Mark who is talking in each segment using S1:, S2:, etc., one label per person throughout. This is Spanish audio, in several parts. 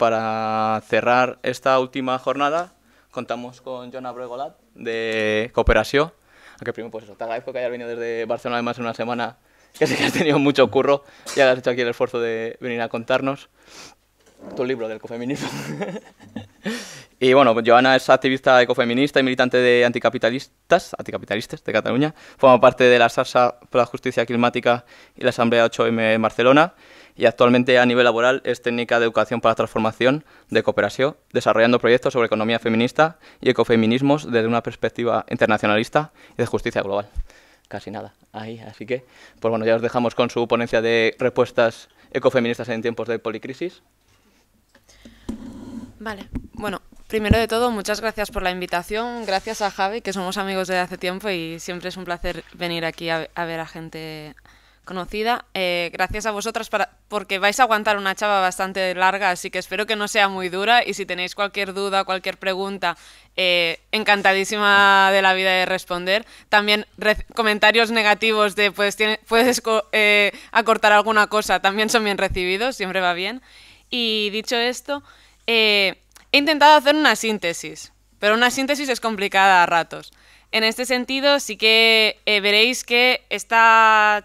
S1: para cerrar esta última jornada contamos con Jonah Bregolat de cooperación Aunque ah, primero, pues eso, te agradezco que hayas venido desde Barcelona además en una semana que sé que has tenido mucho curro y has hecho aquí el esfuerzo de venir a contarnos tu libro del cofeminismo. Y bueno, pues Joana es activista ecofeminista y militante de anticapitalistas, anticapitalistas de Cataluña. Forma parte de la Sarsa por la Justicia Climática y la Asamblea 8M en Barcelona. Y actualmente a nivel laboral es técnica de educación para la transformación de cooperación, desarrollando proyectos sobre economía feminista y ecofeminismos desde una perspectiva internacionalista y de justicia global. Casi nada ahí, así que, pues bueno, ya os dejamos con su ponencia de respuestas ecofeministas en tiempos de policrisis.
S2: Vale, bueno, Primero de todo, muchas gracias por la invitación. Gracias a Javi, que somos amigos desde hace tiempo y siempre es un placer venir aquí a, ver a gente conocida. Eh, gracias a vosotras porque vais a aguantar una chava bastante larga, así que espero que no sea muy dura y si tenéis cualquier duda, cualquier pregunta, eh, encantadísima de la vida de responder. También comentarios negativos de pues puedes eh, acortar alguna cosa, también son bien recibidos, siempre va bien. Y dicho esto, He intentado hacer una síntesis, pero una síntesis es complicada a ratos. En este sentido, sí que eh, veréis que esta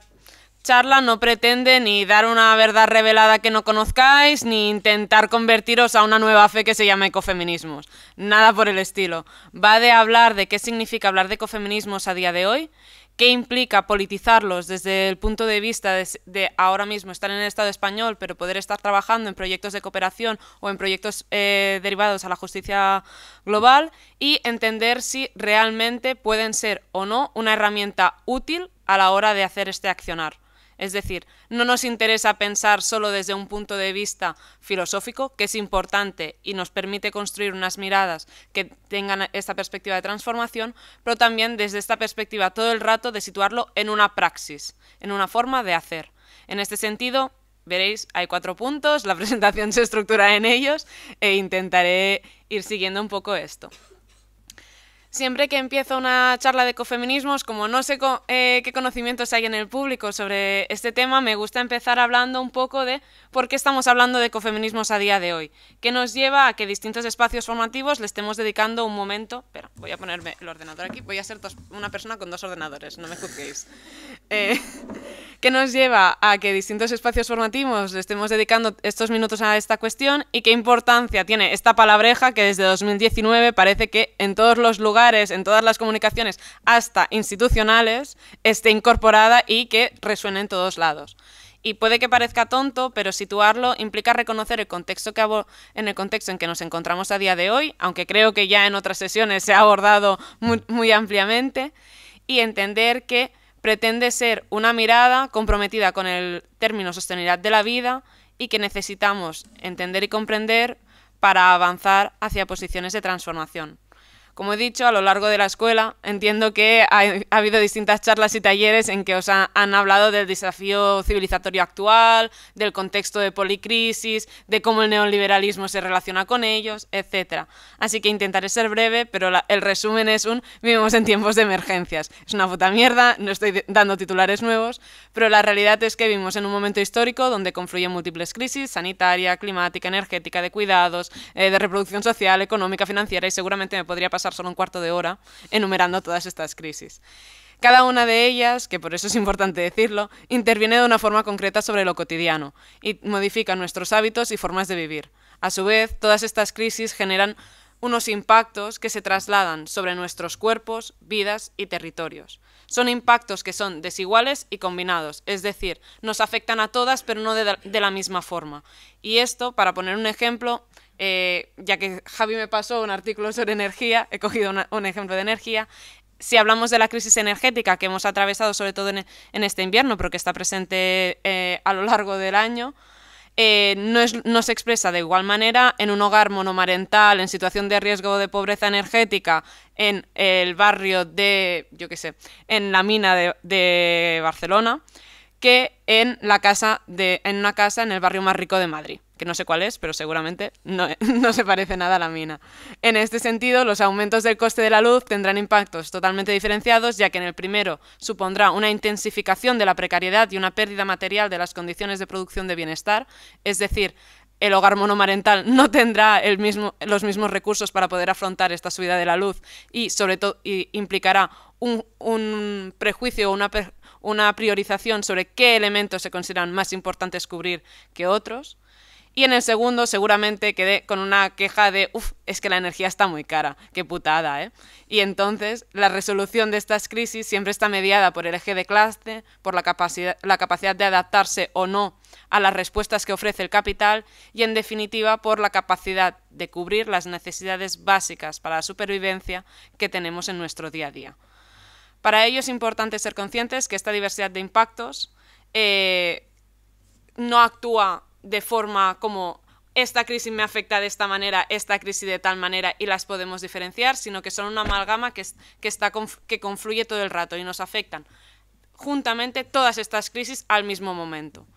S2: charla no pretende ni dar una verdad revelada que no conozcáis, ni intentar convertiros a una nueva fe que se llama ecofeminismos. Nada por el estilo. Va de hablar de qué significa hablar de ecofeminismos a día de hoy ¿Qué implica politizarlos desde el punto de vista de, ahora mismo estar en el Estado español, pero poder estar trabajando en proyectos de cooperación o en proyectos eh, derivados a la justicia global y entender si realmente pueden ser o no una herramienta útil a la hora de hacer este accionar? Es decir, no nos interesa pensar solo desde un punto de vista filosófico, que es importante y nos permite construir unas miradas que tengan esta perspectiva de transformación, pero también desde esta perspectiva todo el rato de situarlo en una praxis, en una forma de hacer. En este sentido, veréis, hay cuatro puntos, la presentación se estructura en ellos e intentaré ir siguiendo un poco esto. Siempre que empiezo una charla de cofeminismos como no sé eh, qué conocimientos hay en el público sobre este tema, me gusta empezar hablando un poco de por qué estamos hablando de cofeminismos a día de hoy. ¿Qué nos lleva a que distintos espacios formativos le estemos dedicando un momento? pero voy a ponerme el ordenador aquí. Voy a ser una persona con dos ordenadores, no me juzguéis. Eh, ¿Qué nos lleva a que distintos espacios formativos le estemos dedicando estos minutos a esta cuestión? ¿Y qué importancia tiene esta palabreja que desde 2019 parece que en todos los lugares en todas las comunicaciones, hasta institucionales, esté incorporada y que resuene en todos lados. Y puede que parezca tonto, pero situarlo implica reconocer el contexto en el contexto en que nos encontramos a día de hoy, aunque creo que ya en otras sesiones se ha abordado muy ampliamente, y entender que pretende ser una mirada comprometida con el término sostenibilidad de la vida y que necesitamos entender y comprender para avanzar hacia posiciones de transformación. Como he dicho, a lo largo de la escuela entiendo que ha, habido distintas charlas y talleres en que os han hablado del desafío civilizatorio actual, del contexto de policrisis, de cómo el neoliberalismo se relaciona con ellos, etc. Así que intentaré ser breve, pero el resumen es un vivimos en tiempos de emergencias. Es una puta mierda, no estoy dando titulares nuevos, pero la realidad es que vivimos en un momento histórico donde confluyen múltiples crisis, sanitaria, climática, energética, de cuidados, eh, de reproducción social, económica, financiera y seguramente me podría pasar solo un cuarto de hora enumerando todas estas crisis. Cada una de ellas, que por eso es importante decirlo, interviene de una forma concreta sobre lo cotidiano y modifica nuestros hábitos y formas de vivir. A su vez, todas estas crisis generan unos impactos que se trasladan sobre nuestros cuerpos, vidas y territorios. Son impactos que son desiguales y combinados, es decir, nos afectan a todas pero no de la misma forma. Y esto, para poner un ejemplo, eh, ya que Javi me pasó un artículo sobre energía, he cogido un ejemplo de energía. Si hablamos de la crisis energética que hemos atravesado sobre todo en, este invierno, pero que está presente eh, a lo largo del año, eh, no, se expresa de igual manera en un hogar monomarental, en situación de riesgo de pobreza energética, en el barrio de, yo qué sé, en la mina de, de Barcelona, que en, la casa de, en una casa en el barrio más rico de Madrid que no sé cuál es, pero seguramente no, se parece nada a la mina. En este sentido, los aumentos del coste de la luz tendrán impactos totalmente diferenciados, ya que en el primero supondrá una intensificación de la precariedad y una pérdida material de las condiciones de producción de bienestar, es decir, el hogar monomarental no tendrá los mismos recursos para poder afrontar esta subida de la luz y, sobre todo, implicará un, prejuicio o una priorización sobre qué elementos se consideran más importantes cubrir que otros. Y en el segundo seguramente quedé con una queja de, uff, es que la energía está muy cara, qué putada, ¿eh? Y entonces la resolución de estas crisis siempre está mediada por el eje de clase, por la capacidad, la capacidad de adaptarse o no a las respuestas que ofrece el capital y en definitiva por la capacidad de cubrir las necesidades básicas para la supervivencia que tenemos en nuestro día a día. Para ello es importante ser conscientes que esta diversidad de impactos eh, no actúa de forma como esta crisis me afecta de esta manera, esta crisis de tal manera y las podemos diferenciar, sino que son una amalgama que, que, está, que confluye todo el rato y nos afectan juntamente todas estas crisis al mismo momento.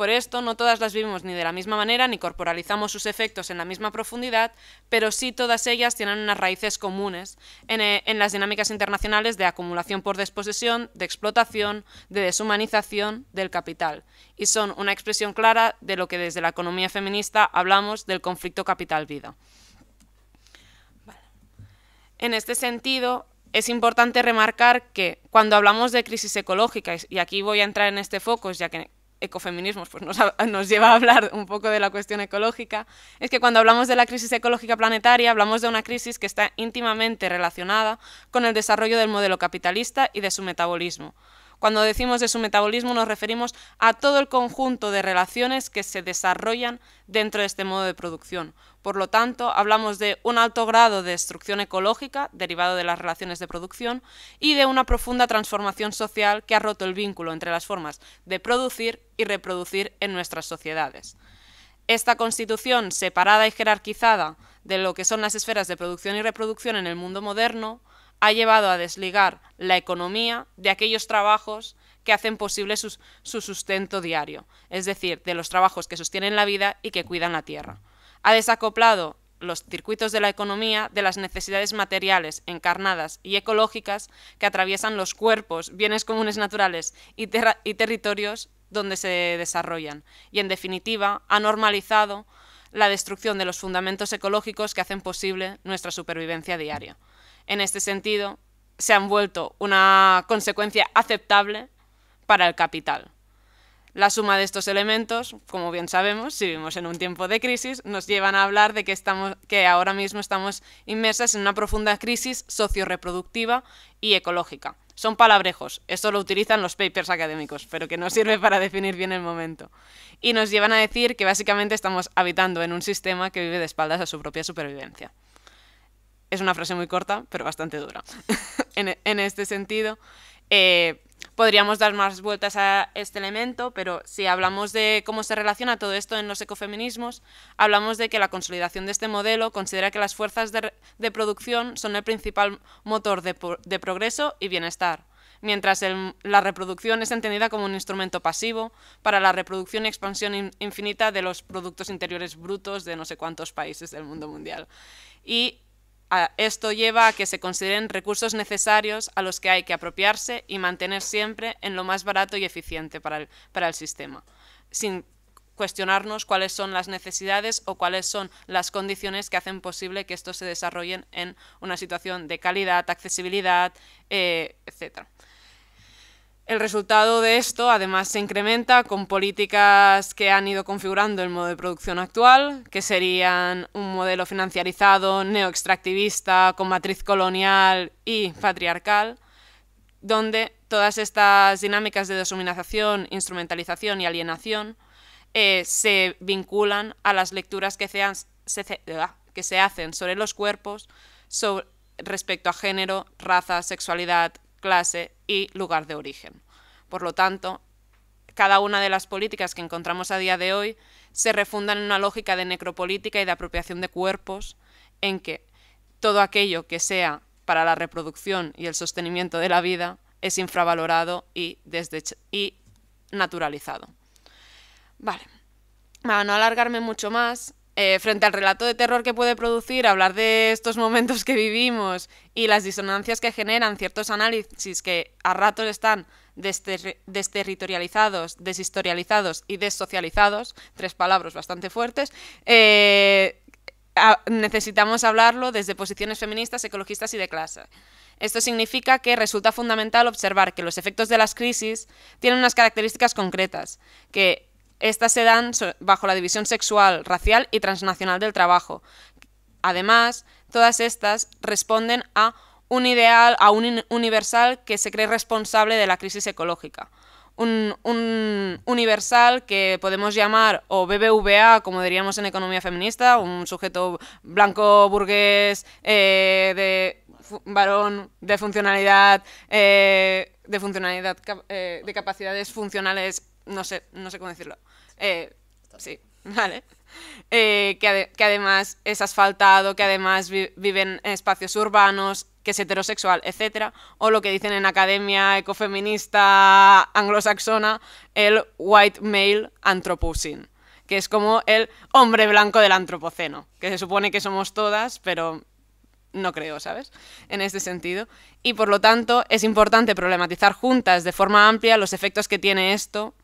S2: Por esto, no todas las vivimos ni de la misma manera, ni corporalizamos sus efectos en la misma profundidad, pero sí todas ellas tienen unas raíces comunes eh, en, las dinámicas internacionales de acumulación por desposesión, de explotación, de deshumanización del capital, y son una expresión clara de lo que desde la economía feminista hablamos del conflicto capital-vida. En este sentido, es importante remarcar que cuando hablamos de crisis ecológica, y aquí voy a entrar en este foco, ya que ecofeminismos pues nos, lleva a hablar un poco de la cuestión ecológica, es que cuando hablamos de la crisis ecológica planetaria hablamos de una crisis que está íntimamente relacionada con el desarrollo del modelo capitalista y de su metabolismo, cuando decimos de su metabolismo nos referimos a todo el conjunto de relaciones que se desarrollan dentro de este modo de producción. Por lo tanto, hablamos de un alto grado de destrucción ecológica derivado de las relaciones de producción y de una profunda transformación social que ha roto el vínculo entre las formas de producir y reproducir en nuestras sociedades. Esta constitución separada y jerarquizada de lo que son las esferas de producción y reproducción en el mundo moderno ha llevado a desligar la economía de aquellos trabajos que hacen posible su, sustento diario, es decir, de los trabajos que sostienen la vida y que cuidan la tierra. Ha desacoplado los circuitos de la economía de las necesidades materiales, encarnadas y ecológicas que atraviesan los cuerpos, bienes comunes naturales y territorios donde se desarrollan. Y, en definitiva, ha normalizado la destrucción de los fundamentos ecológicos que hacen posible nuestra supervivencia diaria en este sentido, se han vuelto una consecuencia aceptable para el capital. La suma de estos elementos, como bien sabemos, si vivimos en un tiempo de crisis, nos llevan a hablar de que, estamos, que ahora mismo estamos inmersas en una profunda crisis socio y ecológica. Son palabrejos, esto lo utilizan los papers académicos, pero que no sirve para definir bien el momento. Y nos llevan a decir que básicamente estamos habitando en un sistema que vive de espaldas a su propia supervivencia. Es una frase muy corta, pero bastante dura. E, en, este sentido, eh, podríamos dar más vueltas a este elemento, pero si hablamos de cómo se relaciona todo esto en los ecofeminismos, hablamos de que la consolidación de este modelo considera que las fuerzas de, producción son el principal motor de, progreso y bienestar mientras que la reproducción es entendida como un instrumento pasivo para la reproducción y expansión infinita de los productos interiores brutos de no sé cuántos países del mundo mundial. Y esto lleva a que se consideren recursos necesarios a los que hay que apropiarse y mantener siempre en lo más barato y eficiente para el, sistema, sin cuestionarnos cuáles son las necesidades o cuáles son las condiciones que hacen posible que esto se desarrollen en una situación de calidad, accesibilidad, etc. Eh, etcétera. El resultado de esto además se incrementa con políticas que han ido configurando el modo de producción actual, que serían un modelo financiarizado, neoextractivista, con matriz colonial y patriarcal, donde todas estas dinámicas de deshumanización, instrumentalización y alienación eh, se vinculan a las lecturas que se, hacen sobre los cuerpos respecto a género, raza, sexualidad, clase y lugar de origen. Por lo tanto, cada una de las políticas que encontramos a día de hoy se refundan en una lógica de necropolítica y de apropiación de cuerpos, en que todo aquello que sea para la reproducción y el sostenimiento de la vida es infravalorado y, y naturalizado. Vale, para no alargarme mucho más, eh, frente al relato de terror que puede producir hablar de estos momentos que vivimos y las disonancias que generan ciertos análisis que a ratos están desterritorializados, deshistorializados y dessocializados, tres palabras bastante fuertes, eh, necesitamos hablarlo desde posiciones feministas, ecologistas y de clase. Esto significa que resulta fundamental observar que los efectos de las crisis tienen unas características concretas, que estas se dan bajo la división sexual, racial y transnacional del trabajo. Además, todas estas responden a un ideal, a un universal que se cree responsable de la crisis ecológica. Un, universal que podemos llamar o BBVA, como diríamos en economía feminista, un sujeto blanco, burgués, eh, de varón, de funcionalidad, eh, de funcionalidad, eh, de capacidades funcionales, no sé, no sé cómo decirlo. Eh, sí, vale. Eh, que, además es asfaltado, que además viven en espacios urbanos, que es heterosexual, etc. o lo que dicen en academia ecofeminista anglosaxona, el white male anthropocene, que es como el hombre blanco del antropoceno, que se supone que somos todas, pero no creo, ¿sabes? En este sentido. Y por lo tanto, es importante problematizar juntas de forma amplia los efectos que tiene esto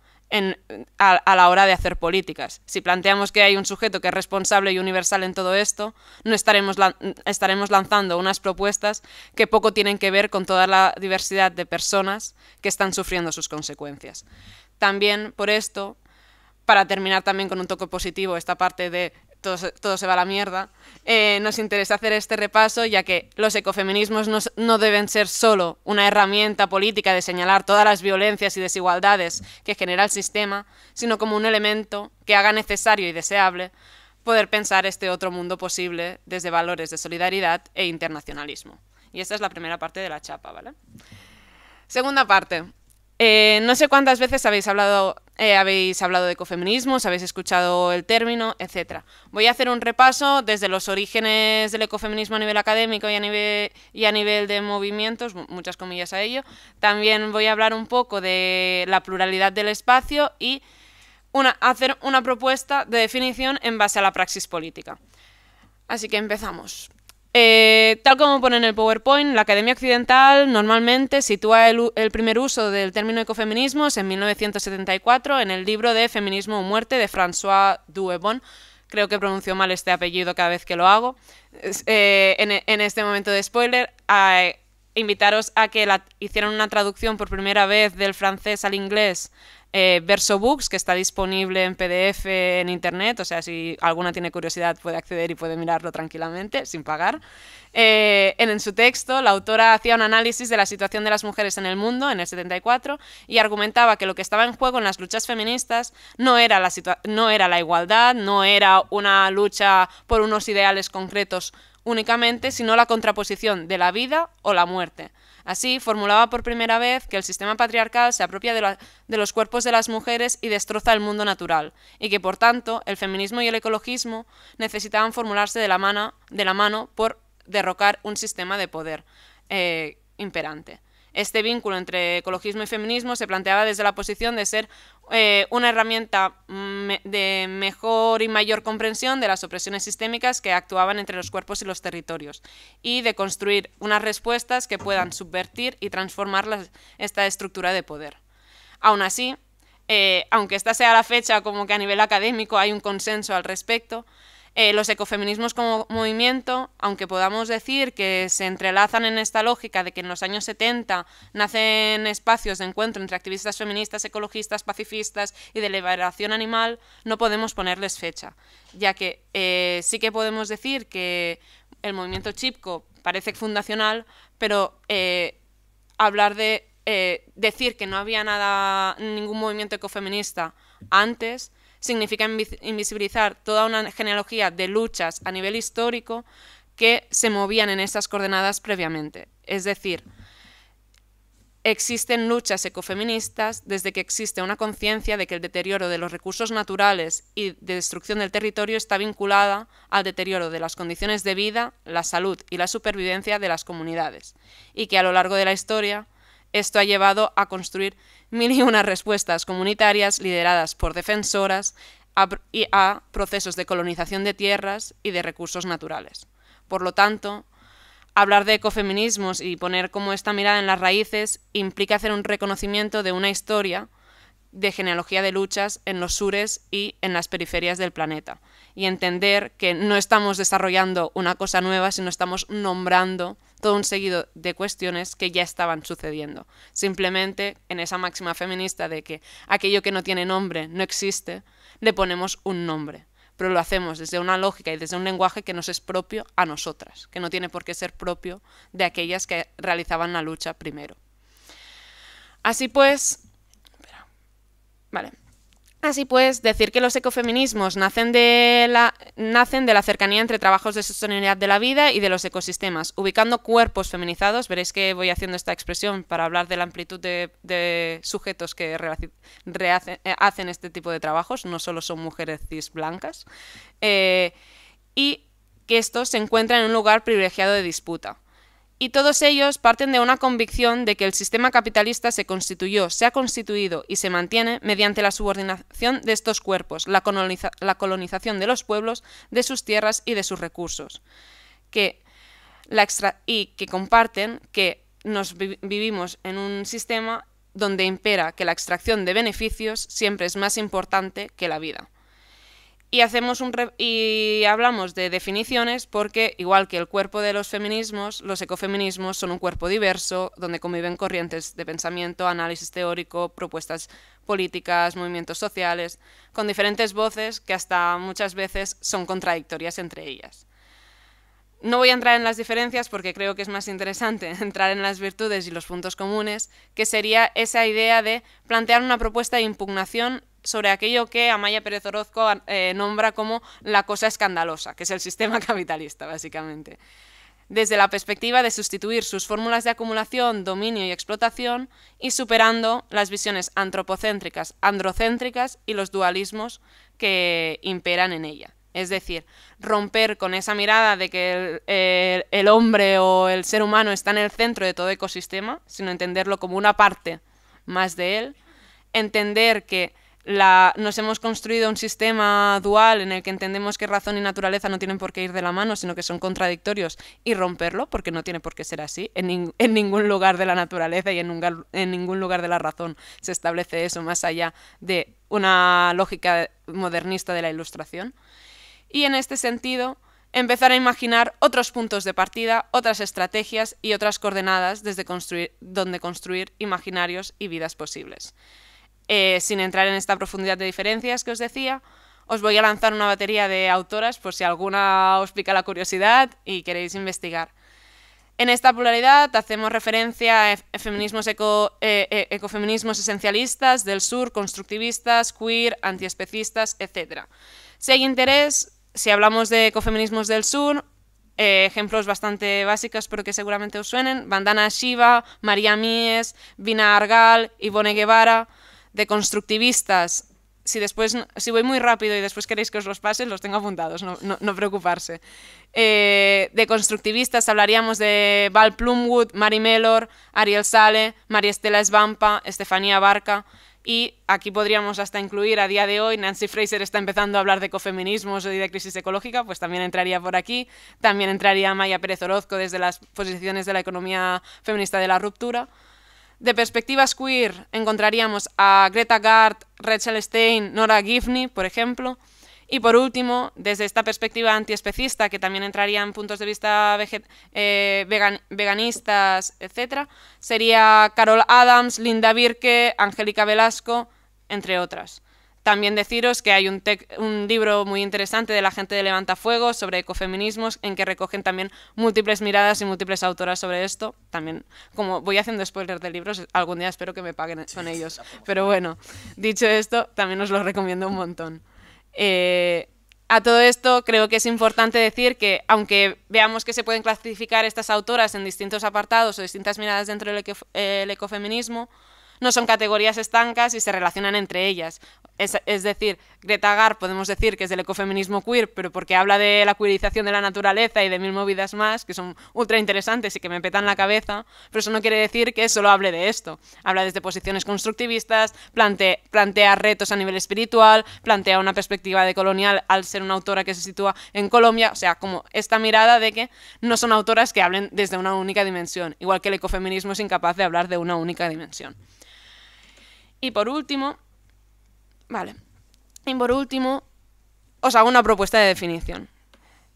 S2: a, la hora de hacer políticas. Si planteamos que hay un sujeto que es responsable y universal en todo esto, no estaremos, estaremos lanzando unas propuestas que poco tienen que ver con toda la diversidad de personas que están sufriendo sus consecuencias. También por esto, para terminar también con un toque positivo esta parte de todo, se va a la mierda, eh, nos interesa hacer este repaso ya que los ecofeminismos no, deben ser solo una herramienta política de señalar todas las violencias y desigualdades que genera el sistema, sino como un elemento que haga necesario y deseable poder pensar este otro mundo posible desde valores de solidaridad e internacionalismo. Y esta es la primera parte de la chapa, ¿vale? Segunda parte. Eh, no sé cuántas veces habéis hablado, eh, habéis hablado de ecofeminismo, habéis escuchado el término, etc. Voy a hacer un repaso desde los orígenes del ecofeminismo a nivel académico y a nivel, de movimientos, muchas comillas a ello. También voy a hablar un poco de la pluralidad del espacio y hacer una propuesta de definición en base a la praxis política. Así que empezamos. Eh, tal como pone en el PowerPoint, la Academia Occidental normalmente sitúa el, primer uso del término ecofeminismo en 1974 en el libro de Feminismo o Muerte de François Duebon. Creo que pronuncio mal este apellido cada vez que lo hago. Eh, e, en, este momento de spoiler, a eh, invitaros a que hicieran una traducción por primera vez del francés al inglés eh, Verso Books, que está disponible en PDF en Internet, o sea, si alguna tiene curiosidad puede acceder y puede mirarlo tranquilamente, sin pagar. Eh, en, su texto, la autora hacía un análisis de la situación de las mujeres en el mundo en el 74 y argumentaba que lo que estaba en juego en las luchas feministas no era la igualdad, no era una lucha por unos ideales concretos únicamente, sino la contraposición de la vida o la muerte. Así, formulaba por primera vez que el sistema patriarcal se apropia de, los cuerpos de las mujeres y destroza el mundo natural, y que, por tanto, el feminismo y el ecologismo necesitaban formularse de la mano, de la mano por derrocar un sistema de poder eh, imperante. Este vínculo entre ecologismo y feminismo se planteaba desde la posición de ser eh, una herramienta mm, de mejor y mayor comprensión de las opresiones sistémicas que actuaban entre los cuerpos y los territorios y de construir unas respuestas que puedan subvertir y transformar esta estructura de poder. Aún así, eh, aunque esta sea la fecha como que a nivel académico hay un consenso al respecto, eh, los ecofeminismos como movimiento, aunque podamos decir que se entrelazan en esta lógica de que en los años 70 nacen espacios de encuentro entre activistas feministas, ecologistas, pacifistas y de liberación animal, no podemos ponerles fecha, ya que eh, sí que podemos decir que el movimiento chipco parece fundacional, pero eh, hablar de decir que no había nada, ningún movimiento ecofeminista antes, significa invisibilizar toda una genealogía de luchas a nivel histórico que se movían en estas coordenadas previamente. Es decir, existen luchas ecofeministas desde que existe una conciencia de que el deterioro de los recursos naturales y de destrucción del territorio está vinculada al deterioro de las condiciones de vida, la salud y la supervivencia de las comunidades, y que a lo largo de la historia esto ha llevado a construir mil y unas respuestas comunitarias lideradas por defensoras y a procesos de colonización de tierras y de recursos naturales. Por lo tanto, hablar de ecofeminismos y poner como esta mirada en las raíces implica hacer un reconocimiento de una historia de genealogía de luchas en los sures y en las periferias del planeta y entender que no estamos desarrollando una cosa nueva, sino estamos nombrando todo un seguido de cuestiones que ya estaban sucediendo. Simplemente en esa máxima feminista de que aquello que no tiene nombre no existe, le ponemos un nombre, pero lo hacemos desde una lógica y desde un lenguaje que nos es propio a nosotras, que no tiene por qué ser propio de aquellas que realizaban la lucha primero. Así pues... vale. Así pues, decir que los ecofeminismos nacen de, la, cercanía entre trabajos de sostenibilidad de la vida y de los ecosistemas, ubicando cuerpos feminizados, veréis que voy haciendo esta expresión para hablar de la amplitud de, sujetos que eh, hacen este tipo de trabajos, no solo son mujeres cis blancas, eh, y que estos se encuentran en un lugar privilegiado de disputa. Y todos ellos parten de una convicción de que el sistema capitalista se constituyó, se ha constituido y se mantiene mediante la subordinación de estos cuerpos, la, colonización de los pueblos, de sus tierras y de sus recursos, que y que comparten que nos vivimos en un sistema donde impera que la extracción de beneficios siempre es más importante que la vida y hacemos un y hablamos de definiciones porque igual que el cuerpo de los feminismos, los ecofeminismos son un cuerpo diverso donde conviven corrientes de pensamiento, análisis teórico, propuestas políticas, movimientos sociales, con diferentes voces que hasta muchas veces son contradictorias entre ellas. No voy a entrar en las diferencias porque creo que es más interesante entrar en las virtudes y los puntos comunes, que sería esa idea de plantear una propuesta de impugnación sobre aquello que Amaya Pérez Orozco ah, eh, nombra como la cosa escandalosa, que es el sistema capitalista, básicamente. Desde la perspectiva de sustituir sus fórmulas de acumulación, dominio y explotación, y superando las visiones antropocéntricas, androcéntricas y los dualismos que imperan en ella. Es decir, romper con esa mirada de que el, hombre o el ser humano está en el centro de todo ecosistema, sino entenderlo como una parte más de él, entender que nos hemos construido un sistema dual en el que entendemos que razón y naturaleza no tienen por qué ir de la mano, sino que son contradictorios y romperlo, porque no tiene por qué ser así. En, ningún lugar de la naturaleza y en, ningún lugar de la razón se establece eso, más allá de una lógica modernista de la ilustración. Y en este sentido, empezar a imaginar otros puntos de partida, otras estrategias y otras coordenadas desde donde construir imaginarios y vidas posibles. Eh, sin entrar en esta profundidad de diferencias que os decía, os voy a lanzar una batería de autoras por si alguna os pica la curiosidad y queréis investigar. En esta pluralidad hacemos referencia a feminismos eh, eh, ecofeminismos esencialistas, del sur, constructivistas, queer, antiespecistas, etc. Si hay interés, si hablamos de ecofeminismos del sur, ejemplos bastante básicos pero que seguramente os suenen, Bandana Shiva, María Mies, Vina Argal, Ivone Guevara, de constructivistas. Si, después, si voy muy rápido y después queréis que os los pase, los tengo apuntados, no, preocuparse. Eh, de constructivistas hablaríamos de Val Plumwood, Mary Mellor, Ariel Sale, María Estela Svampa, Estefanía Barca. Y aquí podríamos hasta incluir a día de hoy, Nancy Fraser está empezando a hablar de ecofeminismos y de crisis ecológica, pues también entraría por aquí. También entraría Maya Pérez Orozco desde las posiciones de la economía feminista de la ruptura. De perspectivas queer encontraríamos a Greta Gard, Rachel Stein, Nora Gifney, por ejemplo. Y por último, desde esta perspectiva antiespecista, que también entrarían en puntos de vista eh, veganistas, etc., sería Carol Adams, Linda Birke, Angélica Velasco, entre otras. También deciros que hay un, libro muy interesante de la gente de Levantafuegos sobre ecofeminismos en que recogen también múltiples miradas y múltiples autoras sobre esto. También, como voy haciendo spoilers de libros, algún día espero que me paguen con ellos. Pero bueno, dicho esto, también os lo recomiendo un montón. Eh, a todo esto, creo que es importante decir que, aunque veamos que se pueden clasificar estas autoras en distintos apartados o distintas miradas dentro del ecofeminismo, no son categorías estancas y se relacionan entre ellas. Es, decir, Greta Gar podemos decir que es del ecofeminismo queer, pero porque habla de la queerización de la naturaleza y de mil movidas más, que son ultra interesantes y que me petan la cabeza, pero eso no quiere decir que solo hable de esto. Habla desde posiciones constructivistas, plantea retos a nivel espiritual, plantea una perspectiva de colonial al ser una autora que se sitúa en Colombia, o sea, como esta mirada de que no son autoras que hablen desde una única dimensión, igual que el ecofeminismo es incapaz de hablar de una única dimensión. Y por último, Vale. Y por último, os hago una propuesta de definición.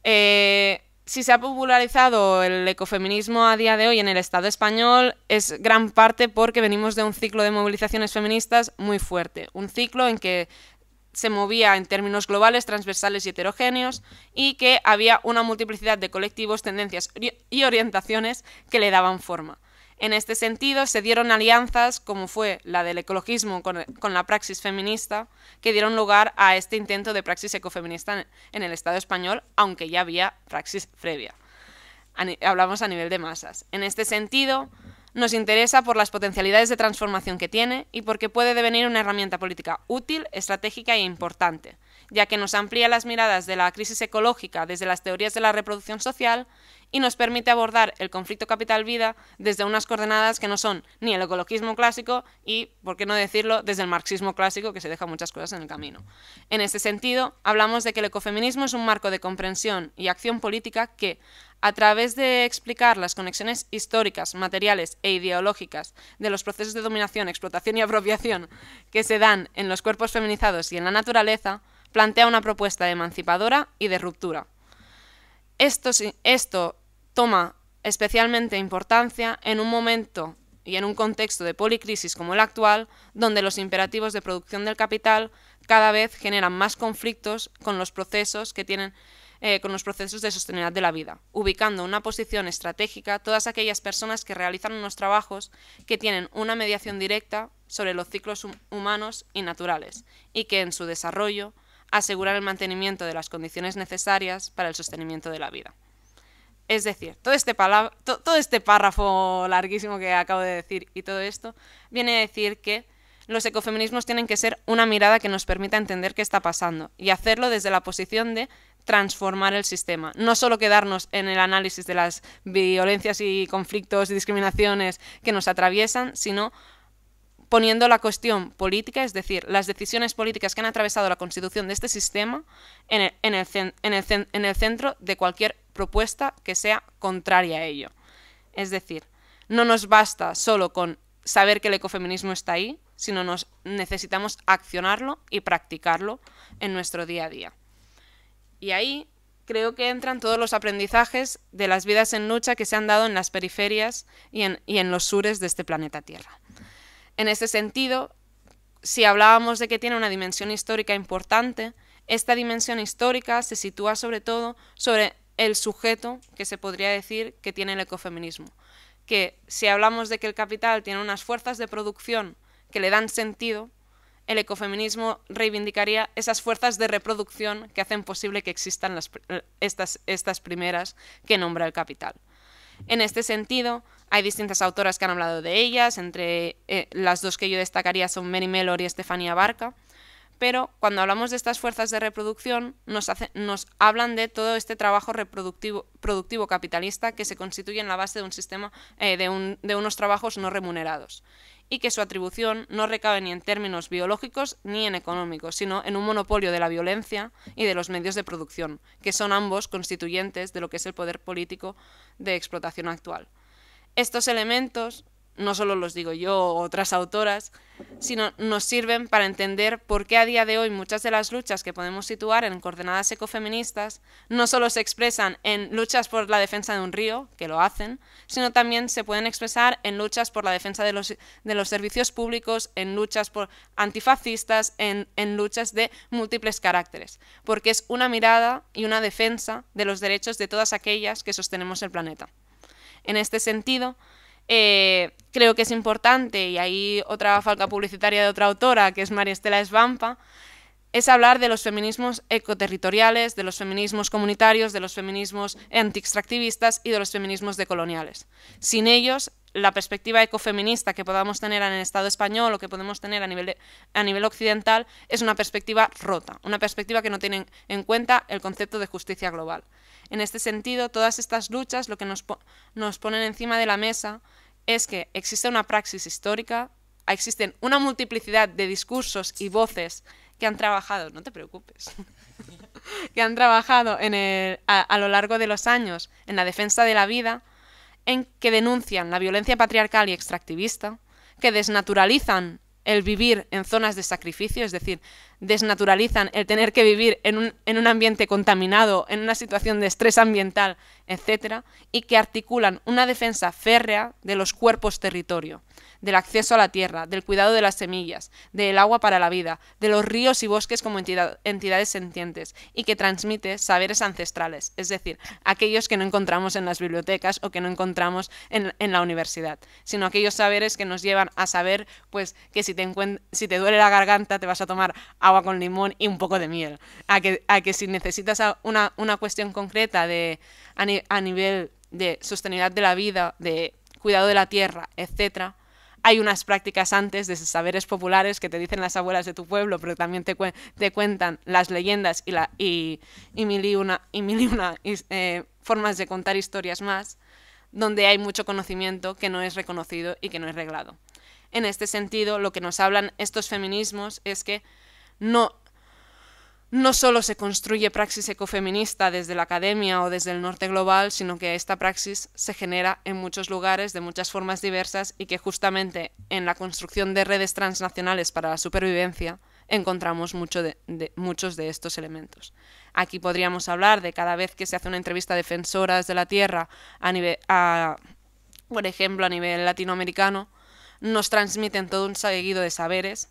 S2: Eh, si se ha popularizado el ecofeminismo a día de hoy en el Estado español es gran parte porque venimos de un ciclo de movilizaciones feministas muy fuerte, un ciclo en que se movía en términos globales, transversales y heterogéneos y que había una multiplicidad de colectivos, tendencias y orientaciones que le daban forma. En este sentido, se dieron alianzas como fue la del ecologismo con, la praxis feminista, que dieron lugar a este intento de praxis ecofeminista en, el Estado español, aunque ya había praxis previa. hablamos a nivel de masas. En este sentido, nos interesa por las potencialidades de transformación que tiene y porque puede devenir una herramienta política útil, estratégica e importante, ya que nos amplía las miradas de la crisis ecológica desde las teorías de la reproducción social y nos permite abordar el conflicto capital-vida desde unas coordenadas que no son ni el ecologismo clásico y, por qué no decirlo, desde el marxismo clásico que se deja muchas cosas en el camino. En ese sentido, hablamos de que el ecofeminismo es un marco de comprensión y acción política que, a través de explicar las conexiones históricas, materiales e ideológicas de los procesos de dominación, explotación y apropiación que se dan en los cuerpos feminizados y en la naturaleza, plantea una propuesta emancipadora y de ruptura. Esto, esto toma especialmente importancia en un momento y en un contexto de policrisis como el actual, donde los imperativos de producción del capital cada vez generan más conflictos con los procesos que tienen eh, con los procesos de sostenibilidad de la vida, ubicando una posición estratégica todas aquellas personas que realizan unos trabajos que tienen una mediación directa sobre los ciclos humanos y naturales, y que en su desarrollo aseguran el mantenimiento de las condiciones necesarias para el sostenimiento de la vida. Es decir, todo este, todo este párrafo larguísimo que acabo de decir y todo esto viene a decir que los ecofeminismos tienen que ser una mirada que nos permita entender qué está pasando y hacerlo desde la posición de transformar el sistema, no solo quedarnos en el análisis de las violencias y conflictos y discriminaciones que nos atraviesan, sino poniendo la cuestión política, es decir, las decisiones políticas que han atravesado la constitución de este sistema en en el, en el centro de cualquier propuesta que sea contraria a ello. Es decir, no nos basta solo con saber que el ecofeminismo está ahí, sino nos necesitamos accionarlo y practicarlo en nuestro día a día. Y ahí creo que entran todos los aprendizajes de las vidas en lucha que se han dado en las periferias y en, los sures de este planeta Tierra. En ese sentido, si hablábamos de que tiene una dimensión histórica importante, esta dimensión histórica se sitúa sobre todo sobre el sujeto que se podría decir que tiene el ecofeminismo. Que si hablamos de que el capital tiene unas fuerzas de producción que le dan sentido, el ecofeminismo reivindicaría esas fuerzas de reproducción que hacen posible que existan estas, estas, primeras que nombra el capital. En este sentido, hay distintas autoras que han hablado de ellas, entre eh, las dos que yo destacaría son Mary Mellor y Estefanía Barca, pero cuando hablamos de estas fuerzas de reproducción nos, hablan de todo este trabajo productivo capitalista que se constituye en la base de un sistema eh, de, de unos trabajos no remunerados y que su atribución no recabe ni en términos biológicos ni en económicos, sino en un monopolio de la violencia y de los medios de producción, que son ambos constituyentes de lo que es el poder político de explotación actual. Estos elementos no solo los digo yo o otras autoras, sino nos sirven para entender por qué a día de hoy muchas de las luchas que podemos situar en coordenadas ecofeministas no solo se expresan en luchas por la defensa de un río, que lo hacen, sino también se pueden expresar en luchas por la defensa de los, servicios públicos, en luchas por antifascistas, en luchas de múltiples caracteres, porque es una mirada y una defensa de los derechos de todas aquellas que sostenemos el planeta. En este sentido, eh, creo que es importante, y ahí otra falca publicitaria de otra autora, que es María Estela Esvampa, es hablar de los feminismos ecoterritoriales, de los feminismos comunitarios, de los feminismos extractivistas y de los feminismos decoloniales. Sin ellos, la perspectiva ecofeminista que podamos tener en el Estado español o que podemos tener a nivel, a nivel occidental es una perspectiva rota, una perspectiva que no tiene en cuenta el concepto de justicia global. En este sentido, todas estas luchas lo que nos, nos ponen encima de la mesa es que existe una praxis histórica, existen una multiplicidad de discursos y voces que han trabajado, no te preocupes, que han trabajado a lo largo de los años en la defensa de la vida, en que denuncian la violencia patriarcal y extractivista, que desnaturalizan el vivir en zonas de sacrificio, es decir, desnaturalizan el tener que vivir en un, ambiente contaminado, en una situación de estrés ambiental, etcétera y que articulan una defensa férrea de los cuerpos territorio, del acceso a la tierra, del cuidado de las semillas, del agua para la vida, de los ríos y bosques como entidades sentientes, y que transmite saberes ancestrales, es decir, aquellos que no encontramos en las bibliotecas o que no encontramos en, la universidad, sino aquellos saberes que nos llevan a saber pues, que si te, si te duele la garganta te vas a tomar agua agua con limón y un poco de miel. A que, a que si necesitas una, cuestión concreta de, a, nivel de sostenibilidad de la vida, de cuidado de la tierra, etc., hay unas prácticas antes de saberes populares que te dicen las abuelas de tu pueblo, pero también te, te cuentan las leyendas y, la, y, y mil y una, y mil una eh, formas de contar historias más, donde hay mucho conocimiento que no es reconocido y que no es reglado. En este sentido, lo que nos hablan estos feminismos es que no, solo se construye praxis ecofeminista desde la academia o desde el norte global, sino que esta praxis se genera en muchos lugares de muchas formas diversas y que justamente en la construcción de redes transnacionales para la supervivencia encontramos de, muchos de estos elementos. Aquí podríamos hablar de cada vez que se hace una entrevista a defensoras de la tierra, por ejemplo, a nivel latinoamericano, nos transmiten todo un seguido de saberes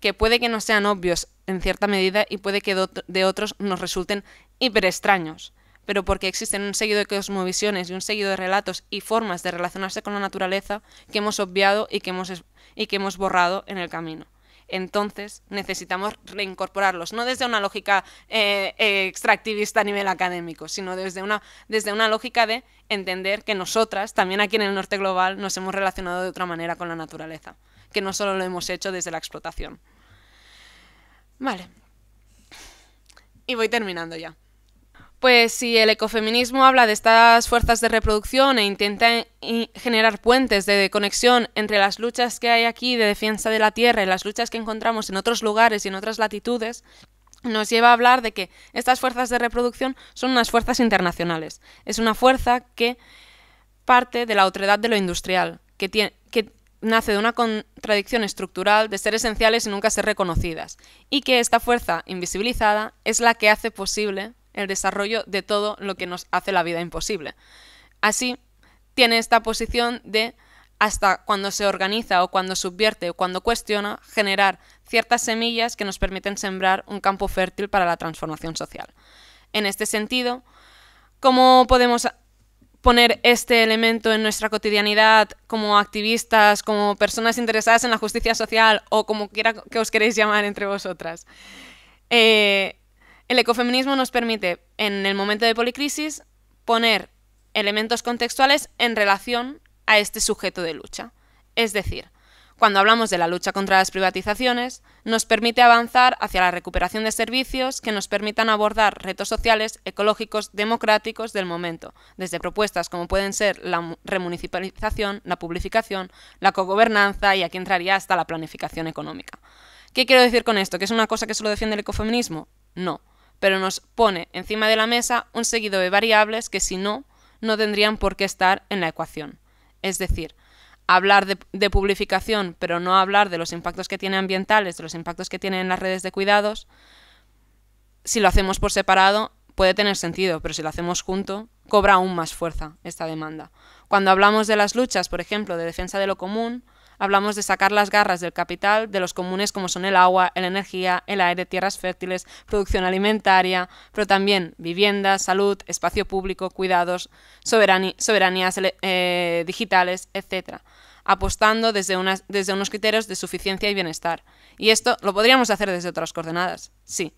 S2: que puede que no sean obvios en cierta medida y puede que de otros nos resulten hiper extraños, pero porque existen un seguido de cosmovisiones y un seguido de relatos y formas de relacionarse con la naturaleza que hemos obviado y que hemos, y que hemos borrado en el camino. Entonces necesitamos reincorporarlos, no desde una lógica eh, extractivista a nivel académico, sino desde desde una lógica de entender que nosotras, también aquí en el norte global, nos hemos relacionado de otra manera con la naturaleza que no solo lo hemos hecho desde la explotación. Vale. Y voy terminando ya. Pues si el ecofeminismo habla de estas fuerzas de reproducción e intenta generar puentes de conexión entre las luchas que hay aquí de defensa de la tierra y las luchas que encontramos en otros lugares y en otras latitudes, nos lleva a hablar de que estas fuerzas de reproducción son unas fuerzas internacionales. Es una fuerza que parte de la otredad de lo industrial, que, tiene, que nace de una contradicción estructural de ser esenciales y nunca ser reconocidas, y que esta fuerza invisibilizada es la que hace posible el desarrollo de todo lo que nos hace la vida imposible. Así, tiene esta posición de hasta cuando se organiza o cuando subvierte o cuando cuestiona, generar ciertas semillas que nos permiten sembrar un campo fértil para la transformación social. En este sentido, ¿cómo podemos poner este elemento en nuestra cotidianidad como activistas, como personas interesadas en la justicia social o como quiera que os queréis llamar entre vosotras. Eh, el ecofeminismo nos permite, en el momento de policrisis, poner elementos contextuales en relación a este sujeto de lucha. Es decir, cuando hablamos de la lucha contra las privatizaciones, nos permite avanzar hacia la recuperación de servicios que nos permitan abordar retos sociales, ecológicos, democráticos del momento, desde propuestas como pueden ser la remunicipalización, la publificación, la cogobernanza y aquí entraría hasta la planificación económica. ¿Qué quiero decir con esto? ¿Que es una cosa que solo defiende el ecofeminismo? No, pero nos pone encima de la mesa un seguido de variables que si no, no tendrían por qué estar en la ecuación. Es decir, hablar de, publicación, pero no hablar de los impactos que tiene ambientales, de los impactos que tiene en las redes de cuidados, si lo hacemos por separado puede tener sentido, pero si lo hacemos junto, cobra aún más fuerza esta demanda. Cuando hablamos de las luchas, por ejemplo, de defensa de lo común, hablamos de sacar las garras del capital de los comunes como son el agua, la energía, el aire, tierras fértiles, producción alimentaria, pero también vivienda, salud, espacio público, cuidados, soberanías eh, digitales, etcétera apostando desde, unos criterios de suficiencia y bienestar. Y esto lo podríamos hacer desde otras coordenadas, sí,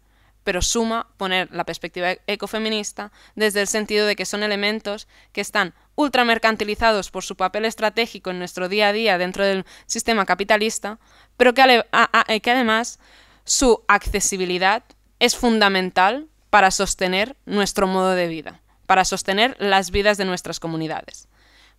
S2: pero suma poner la perspectiva e-, ecofeminista desde el sentido de que son elementos que están ultramercantilizados por su papel estratégico en nuestro día a día dentro del sistema capitalista, pero que además su accesibilidad es fundamental para sostener nuestro modo de vida, para sostener las vidas de nuestras comunidades.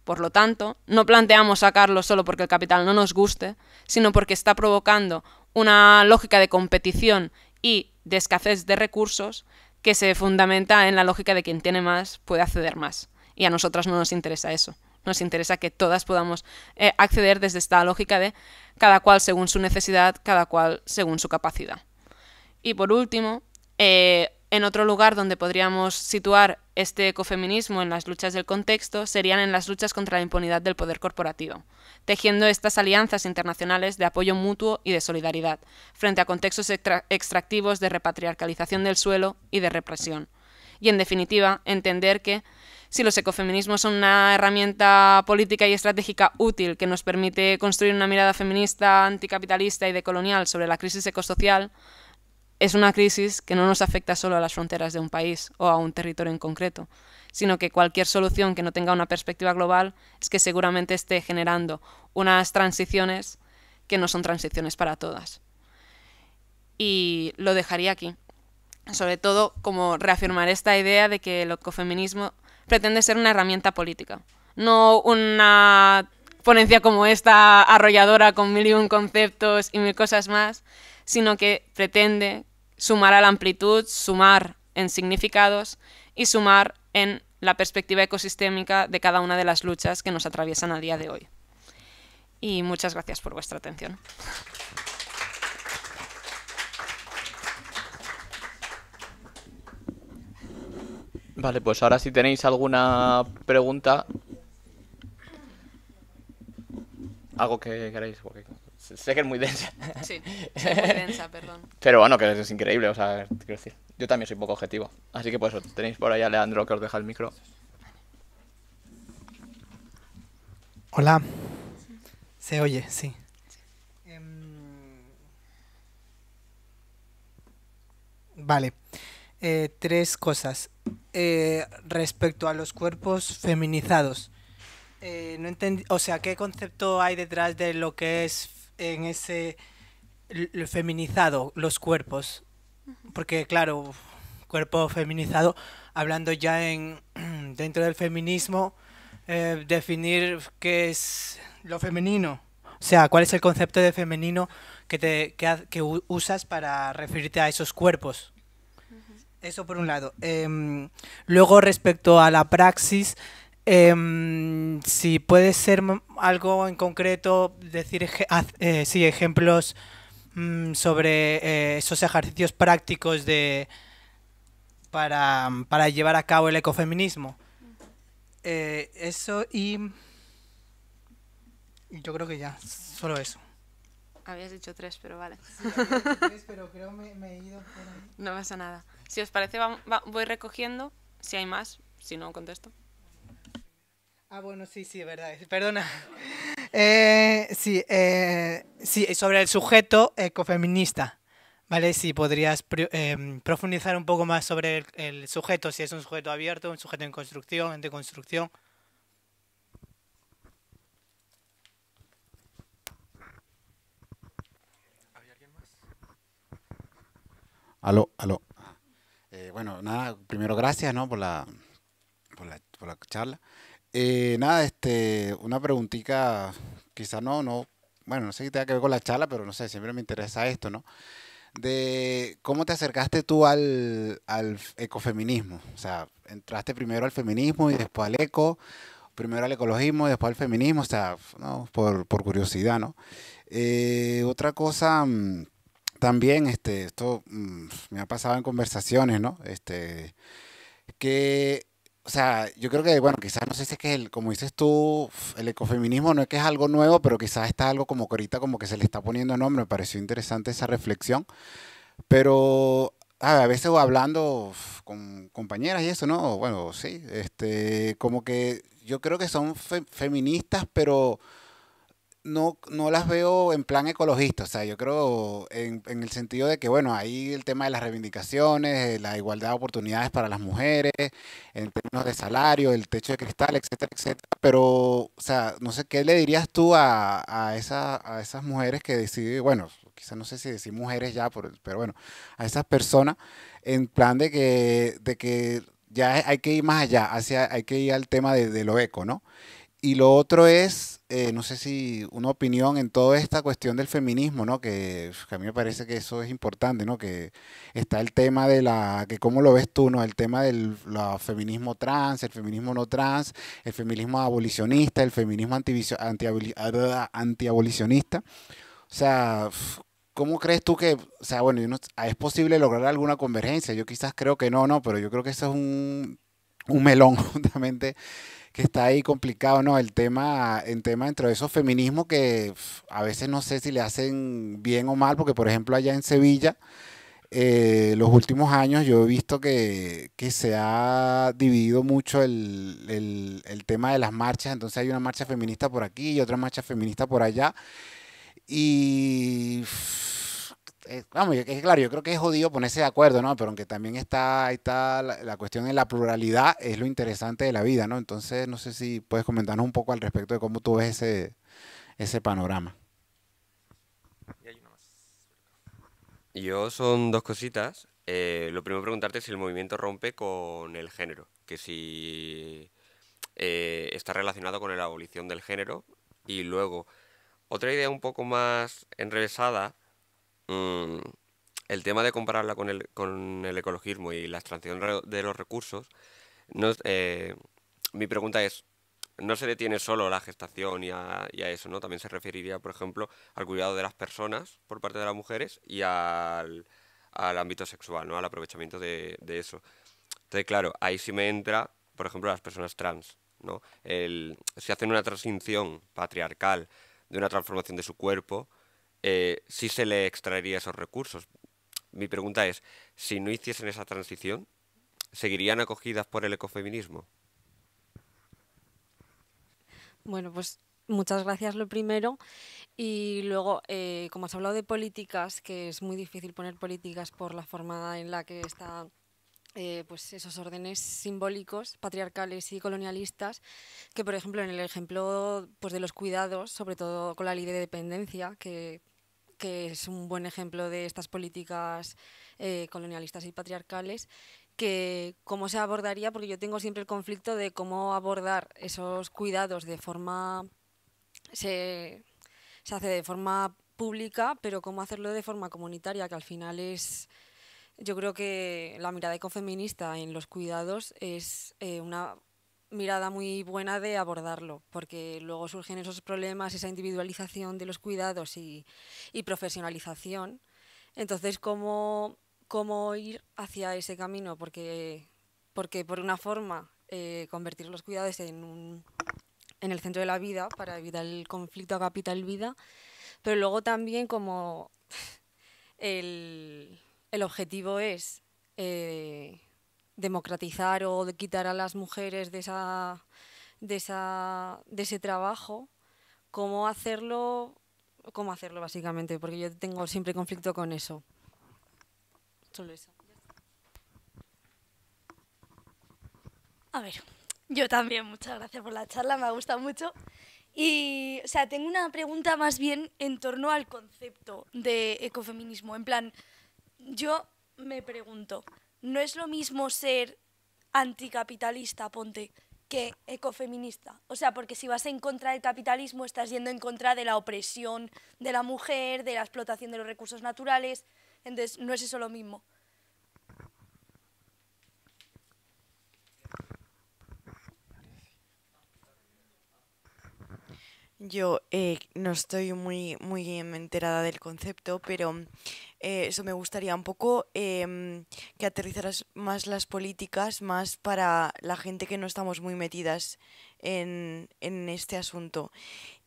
S2: Por lo tanto, no planteamos sacarlo solo porque el capital no nos guste, sino porque está provocando una lógica de competición y de escasez de recursos que se fundamenta en la lógica de quien tiene más puede acceder más. Y a nosotras no nos interesa eso. Nos interesa que todas podamos eh, acceder desde esta lógica de cada cual según su necesidad, cada cual según su capacidad. Y por último, eh, en otro lugar donde podríamos situar este ecofeminismo en las luchas del contexto serían en las luchas contra la impunidad del poder corporativo, tejiendo estas alianzas internacionales de apoyo mutuo y de solidaridad, frente a contextos extractivos de repatriarcalización del suelo y de represión. Y, en definitiva, entender que si los ecofeminismos son una herramienta política y estratégica útil que nos permite construir una mirada feminista, anticapitalista y decolonial sobre la crisis ecosocial, es una crisis que no nos afecta solo a las fronteras de un país o a un territorio en concreto, sino que cualquier solución que no tenga una perspectiva global es que seguramente esté generando unas transiciones que no son transiciones para todas. Y lo dejaría aquí. Sobre todo como reafirmar esta idea de que el ecofeminismo pretende ser una herramienta política, no una ponencia como esta arrolladora con mil y un conceptos y mil cosas más, sino que pretende sumar a la amplitud, sumar en significados y sumar en la perspectiva ecosistémica de cada una de las luchas que nos atraviesan a día de hoy. Y muchas gracias por vuestra atención.
S1: Vale, pues ahora si tenéis alguna pregunta, algo que queráis. Sé que es muy densa. Sí, muy densa, perdón. Pero bueno, que es increíble, o sea, quiero decir, yo también soy poco objetivo. Así que pues tenéis por ahí a Leandro que os deja el micro.
S3: Hola. Se oye, sí. Em, vale. Eh, tres cosas. Eh, respecto a los cuerpos feminizados. Eh, o sea, ¿qué concepto hay detrás de lo que es en ese feminizado los cuerpos. Porque claro, cuerpo feminizado, hablando ya en dentro del feminismo, eh, definir qué es lo femenino. O sea, cuál es el concepto de femenino que, te, usas para referirte a esos cuerpos. Eso por un lado. Em, luego, respecto a la praxis, Em, si puede ser algo en concreto, decir eh, ejemplos mm, sobre eh, esos ejercicios prácticos de para, llevar a cabo el ecofeminismo. Eh, eso y... Yo creo que ya, solo eso.
S2: Habías dicho tres, pero vale. No pasa nada. Si os parece, voy recogiendo. Si hay más, si no, contesto. Ah, bueno, sí, sí, es verdad. Perdona.
S3: Eh, sí, eh, eh, sobre el sujeto ecofeminista. ¿Vale? Si podrías em, profundizar un poco más sobre el, sujeto, si es un sujeto abierto, un sujeto en construcción, en deconstrucción.
S4: ¿Había alguien más? Aló, aló. bueno, nada, primero gracias ¿no? por, la, por, la, por la charla. Eh, nada, este, una preguntita, quizá no, no, bueno, no sé si tenga que ver con la charla, pero no sé, siempre me interesa esto, ¿no? De cómo te acercaste tú al, al ecofeminismo. O sea, entraste primero al feminismo y después al eco, primero al ecologismo y después al feminismo, o sea, ¿no? por, curiosidad, ¿no? Eh, otra cosa mm, también, este, esto mm, me ha pasado en conversaciones, ¿no? Este, que o sea, yo creo que, bueno, quizás no sé si es que, el, como dices tú, el ecofeminismo no es que es algo nuevo, pero quizás está algo como que ahorita como que se le está poniendo nombre, me pareció interesante esa reflexión, pero ah, a veces hablando con compañeras y eso, ¿no? Bueno, sí, este, como que yo creo que son feministas, pero no, no las veo en plan ecologista, o sea, yo creo en, en el sentido de que, bueno, ahí el tema de las reivindicaciones, la igualdad de oportunidades para las mujeres, en términos de salario, el techo de cristal, etcétera, etcétera, pero, o sea, no sé, ¿qué le dirías tú a, a, esa, a esas mujeres que deciden, bueno, quizás no sé si decir mujeres ya, pero, pero bueno, a esas personas en plan de que, de que ya hay que ir más allá, hacia, hay que ir al tema de, de lo eco, ¿no? Y lo otro es, eh, no sé si una opinión en toda esta cuestión del feminismo, ¿no? Que, a mí me parece que eso es importante, ¿no? Que está el tema de la, que cómo lo ves tú, ¿no? El tema del feminismo trans, el feminismo no trans, el feminismo abolicionista, el feminismo antiabolicionista. o sea, ¿cómo crees tú que, o sea, bueno, ah, es posible lograr alguna convergencia? Yo quizás creo que no, no, pero yo creo que eso es un, un melón justamente que está ahí complicado, ¿no? El tema, el tema dentro de esos feminismos que a veces no sé si le hacen bien o mal, porque por ejemplo allá en Sevilla, eh, los últimos años yo he visto que, que se ha dividido mucho el, el, el tema de las marchas, entonces hay una marcha feminista por aquí y otra marcha feminista por allá. Y eh, vamos, es, claro, yo creo que es jodido ponerse de acuerdo, ¿no? Pero aunque también está, está la, cuestión de la pluralidad, es lo interesante de la vida, ¿no? Entonces, no sé si puedes comentarnos un poco al respecto de cómo tú ves ese, panorama.
S5: Yo son dos cositas. Eh, lo primero preguntarte si el movimiento rompe con el género, que si eh, está relacionado con la abolición del género. Y luego, otra idea un poco más enrevesada Mm, el tema de compararla con el, ecologismo y la extracción de los recursos, eh, mi pregunta es, no se detiene solo a la gestación y a, eso, ¿no? También se referiría, por ejemplo, al cuidado de las personas por parte de las mujeres y al, ámbito sexual, ¿no? Al aprovechamiento de, eso. Entonces, claro, ahí sí me entra, por ejemplo, las personas trans, ¿no? El, si hacen una transición patriarcal de una transformación de su cuerpo, eh, si se le extraería esos recursos. Mi pregunta es, si no hiciesen esa transición, ¿seguirían acogidas por el ecofeminismo?
S6: Bueno, pues muchas gracias lo primero. Y luego, eh, como has hablado de políticas, que es muy difícil poner políticas por la forma en la que están eh, pues esos órdenes simbólicos, patriarcales y colonialistas, que por ejemplo en el ejemplo pues, de los cuidados, sobre todo con la ley de dependencia, que que es un buen ejemplo de estas políticas eh, colonialistas y patriarcales, que cómo se abordaría, porque yo tengo siempre el conflicto de cómo abordar esos cuidados de forma, se, hace de forma pública, pero cómo hacerlo de forma comunitaria, que al final es, yo creo que la mirada ecofeminista en los cuidados es eh, una mirada muy buena de abordarlo, porque luego surgen esos problemas, esa individualización de los cuidados y, y profesionalización. Entonces, ¿cómo, ¿cómo, ir hacia ese camino? Porque, porque por una forma, eh, convertir los cuidados en, un, en el centro de la vida para evitar el conflicto a capital-vida, pero luego también como el, el objetivo es... Eh, democratizar o de quitar a las mujeres de, esa, de, esa, de ese trabajo, cómo hacerlo, cómo hacerlo básicamente, porque yo tengo siempre conflicto con eso. Solo eso. A ver, yo también, muchas gracias por la charla, me ha gustado mucho. Y, o sea, tengo una pregunta más bien en torno al concepto de ecofeminismo. En plan, yo me pregunto, no es lo mismo ser anticapitalista, ponte, que ecofeminista. O sea, porque si vas en contra del capitalismo, estás yendo en contra de la opresión de la mujer, de la explotación de los recursos naturales. Entonces, no es eso lo mismo.
S7: Yo eh, no estoy muy, muy enterada del concepto, pero eh, eso me gustaría un poco em, que aterrizaras más las políticas, más para la gente que no estamos muy metidas en, en este asunto.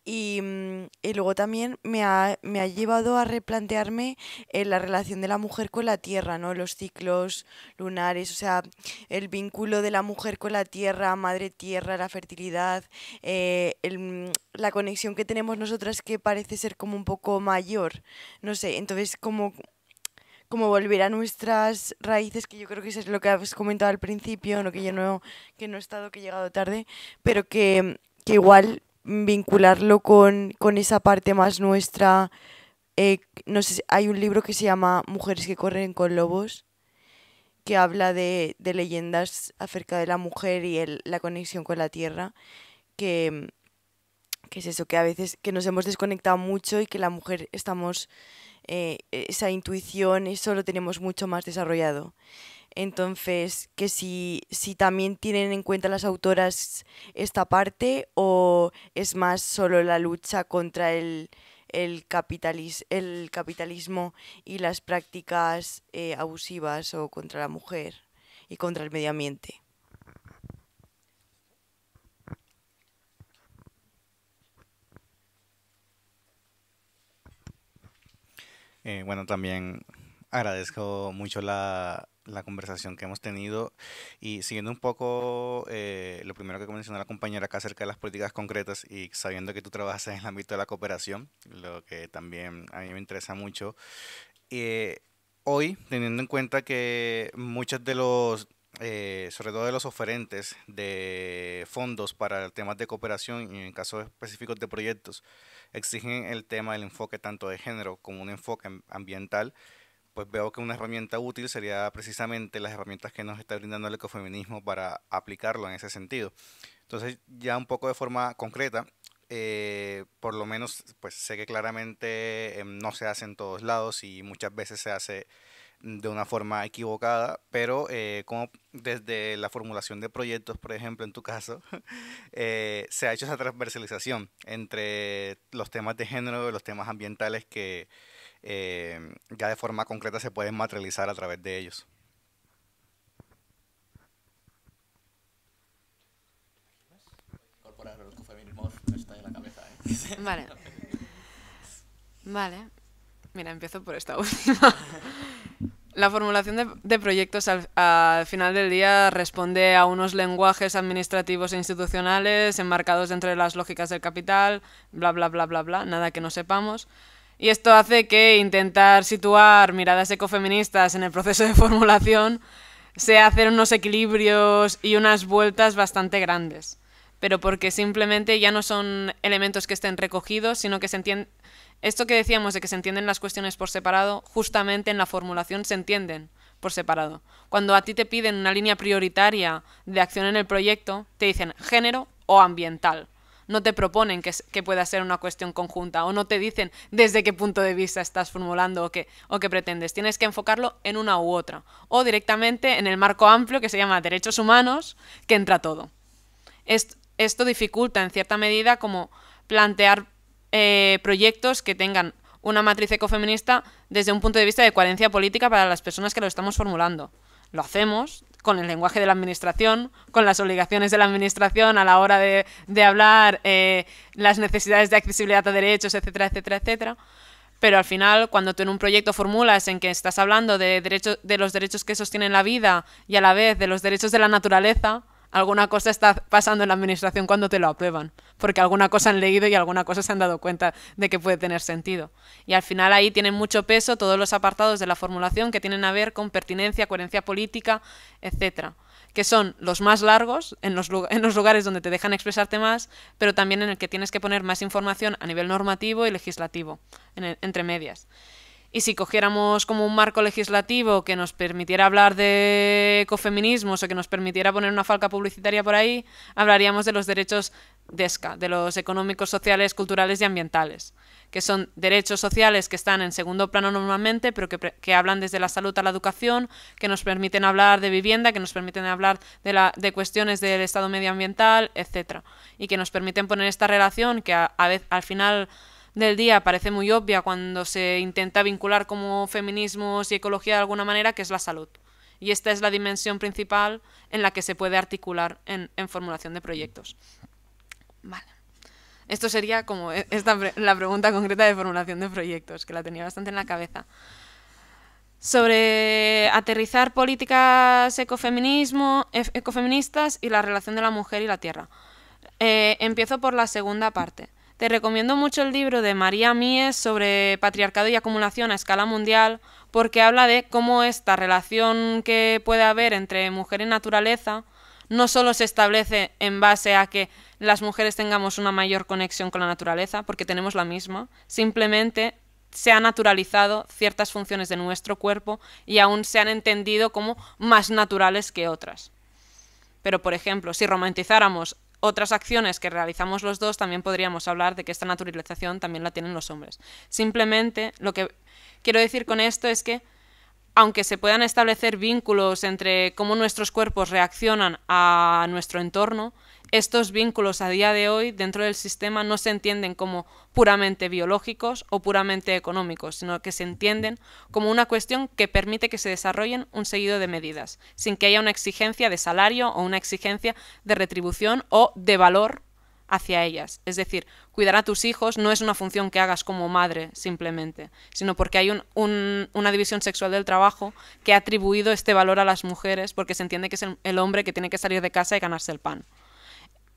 S7: Mm, y, luego también me ha, llevado a replantearme eh, la relación de la mujer con la tierra, ¿no? Los ciclos lunares, o sea, el vínculo de la mujer con la tierra, madre tierra, la fertilidad, eh, mm, la conexión que tenemos nosotras que parece ser como un poco mayor, no sé, entonces como como volver a nuestras raíces, que yo creo que eso es lo que has comentado al principio, que yo no, que no he estado, que he llegado tarde, pero que, que igual vincularlo con, esa parte más nuestra. Eh, no hay un libro que se llama Mujeres que corren con lobos, que habla de, leyendas acerca de la mujer y la conexión con la tierra, que, es eso, que a veces que nos hemos desconectado mucho y que la mujer estamos, eh, esa intuición, eso lo tenemos mucho más desarrollado. Entonces, que si, si también tienen en cuenta las autoras esta parte o es más solo la lucha contra el, el capitalismo y las prácticas eh, abusivas o contra la mujer y contra el medio ambiente.
S8: Eh, bueno, también agradezco mucho la, la conversación que hemos tenido y siguiendo un poco eh, lo primero que mencionó la compañera acá acerca de las políticas concretas y sabiendo que tú trabajas en el ámbito de la cooperación, lo que también a mí me interesa mucho, eh, hoy teniendo en cuenta que muchos de los, eh, sobre todo de los oferentes de fondos para temas de cooperación y en casos específicos de proyectos, exigen el tema del enfoque tanto de género como un enfoque ambiental, pues veo que una herramienta útil sería precisamente las herramientas que nos está brindando el ecofeminismo para aplicarlo en ese sentido. Entonces, ya un poco de forma concreta, eh, por lo menos, pues sé que claramente em, no se hace en todos lados y muchas veces se hace de una forma equivocada, pero eh, como desde la formulación de proyectos, por ejemplo, en tu caso, eh, se ha hecho esa transversalización entre los temas de género y los temas ambientales que, eh, ya de forma concreta se pueden materializar a través de ellos.
S1: ¿eh? Vale.
S2: Vale. Mira, empiezo por esta última. La formulación de, proyectos al, final del día responde a unos lenguajes administrativos e institucionales enmarcados entre las lógicas del capital, bla, bla, bla, bla, bla, nada que no sepamos. Y esto hace que intentar situar miradas ecofeministas en el proceso de formulación sea hacer unos equilibrios y unas vueltas bastante grandes, pero porque simplemente ya no son elementos que estén recogidos, sino que se entiende esto que decíamos de que se entienden las cuestiones por separado, justamente en la formulación se entienden por separado. Cuando a ti te piden una línea prioritaria de acción en el proyecto, te dicen género o ambiental no te proponen que, pueda ser una cuestión conjunta o no te dicen desde qué punto de vista estás formulando o qué, o qué pretendes. Tienes que enfocarlo en una u otra o directamente en el marco amplio que se llama derechos humanos, que entra todo. Esto, dificulta en cierta medida como plantear eh, proyectos que tengan una matriz ecofeminista desde un punto de vista de coherencia política para las personas que lo estamos formulando. Lo hacemos con el lenguaje de la administración, con las obligaciones de la administración a la hora de, hablar, eh, las necesidades de accesibilidad a derechos, etcétera, etcétera, etcétera. Pero al final, cuando tú en un proyecto formulas en que estás hablando de, derechos de los derechos que sostienen la vida y a la vez de los derechos de la naturaleza, alguna cosa está pasando en la administración cuando te lo aprueban, porque alguna cosa han leído y alguna cosa se han dado cuenta de que puede tener sentido. Y al final ahí tienen mucho peso todos los apartados de la formulación que tienen a ver con pertinencia, coherencia política, etcétera que son los más largos en los, lugares donde te dejan expresarte más, pero también en el que tienes que poner más información a nivel normativo y legislativo, entre medias. Y si cogiéramos como un marco legislativo que nos permitiera hablar de ecofeminismos o que nos permitiera poner una falca publicitaria por ahí, hablaríamos de los derechos ESCA, de los económicos, sociales, culturales y ambientales, que son derechos sociales que están en segundo plano normalmente, pero que, que hablan desde la salud a la educación, que nos permiten hablar de vivienda, que nos permiten hablar de, la, de cuestiones del estado medioambiental, etc. Y que nos permiten poner esta relación que a, a al final del día parece muy obvia cuando se intenta vincular como feminismos y ecología de alguna manera, que es la salud. Y esta es la dimensión principal en la que se puede articular en, formulación de proyectos. Esto sería como e, esta, la pregunta concreta de formulación de proyectos, que la tenía bastante en la cabeza. Sobre aterrizar políticas ecofeminismo, ecofeministas y la relación de la mujer y la tierra. Eh, empiezo por la segunda parte. Te recomiendo mucho el libro de María Mies sobre patriarcado y acumulación a escala mundial, porque habla de cómo esta relación que puede haber entre mujer y naturaleza no solo se establece en base a que las mujeres tengamos una mayor conexión con la naturaleza, porque tenemos la misma, simplemente se han naturalizado ciertas funciones de nuestro cuerpo y aún se han entendido como más naturales que otras. Pero, por ejemplo, si romantizáramos otras acciones que realizamos los dos, también podríamos hablar de que esta naturalización también la tienen los hombres. Simplemente lo que quiero decir con esto es que aunque se puedan establecer vínculos entre cómo nuestros cuerpos reaccionan a nuestro entorno, estos vínculos a día de hoy dentro del sistema no se entienden como puramente biológicos o puramente económicos, sino que se entienden como una cuestión que permite que se desarrollen un seguido de medidas, sin que haya una exigencia de salario o una exigencia de retribución o de valor hacia ellas. Es decir, cuidar a tus hijos no es una función que hagas como madre simplemente, sino porque hay una división sexual del trabajo que ha atribuido este valor a las mujeres porque se entiende que es el hombre que tiene que salir de casa y ganarse el pan.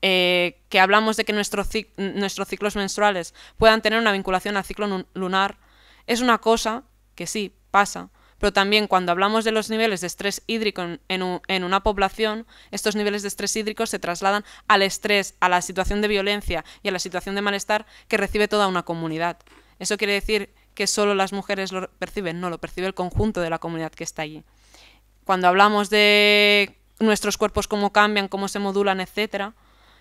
S2: Eh, que hablamos de que nuestros ciclos menstruales puedan tener una vinculación al ciclo lunar, es una cosa que sí pasa, pero también cuando hablamos de los niveles de estrés hídrico en, en, una población, estos niveles de estrés hídrico se trasladan al estrés, a la situación de violencia y a la situación de malestar que recibe toda una comunidad. Eso quiere decir que solo las mujeres lo perciben, no, lo percibe el conjunto de la comunidad que está allí. Cuando hablamos de nuestros cuerpos, cómo cambian, cómo se modulan, etcétera,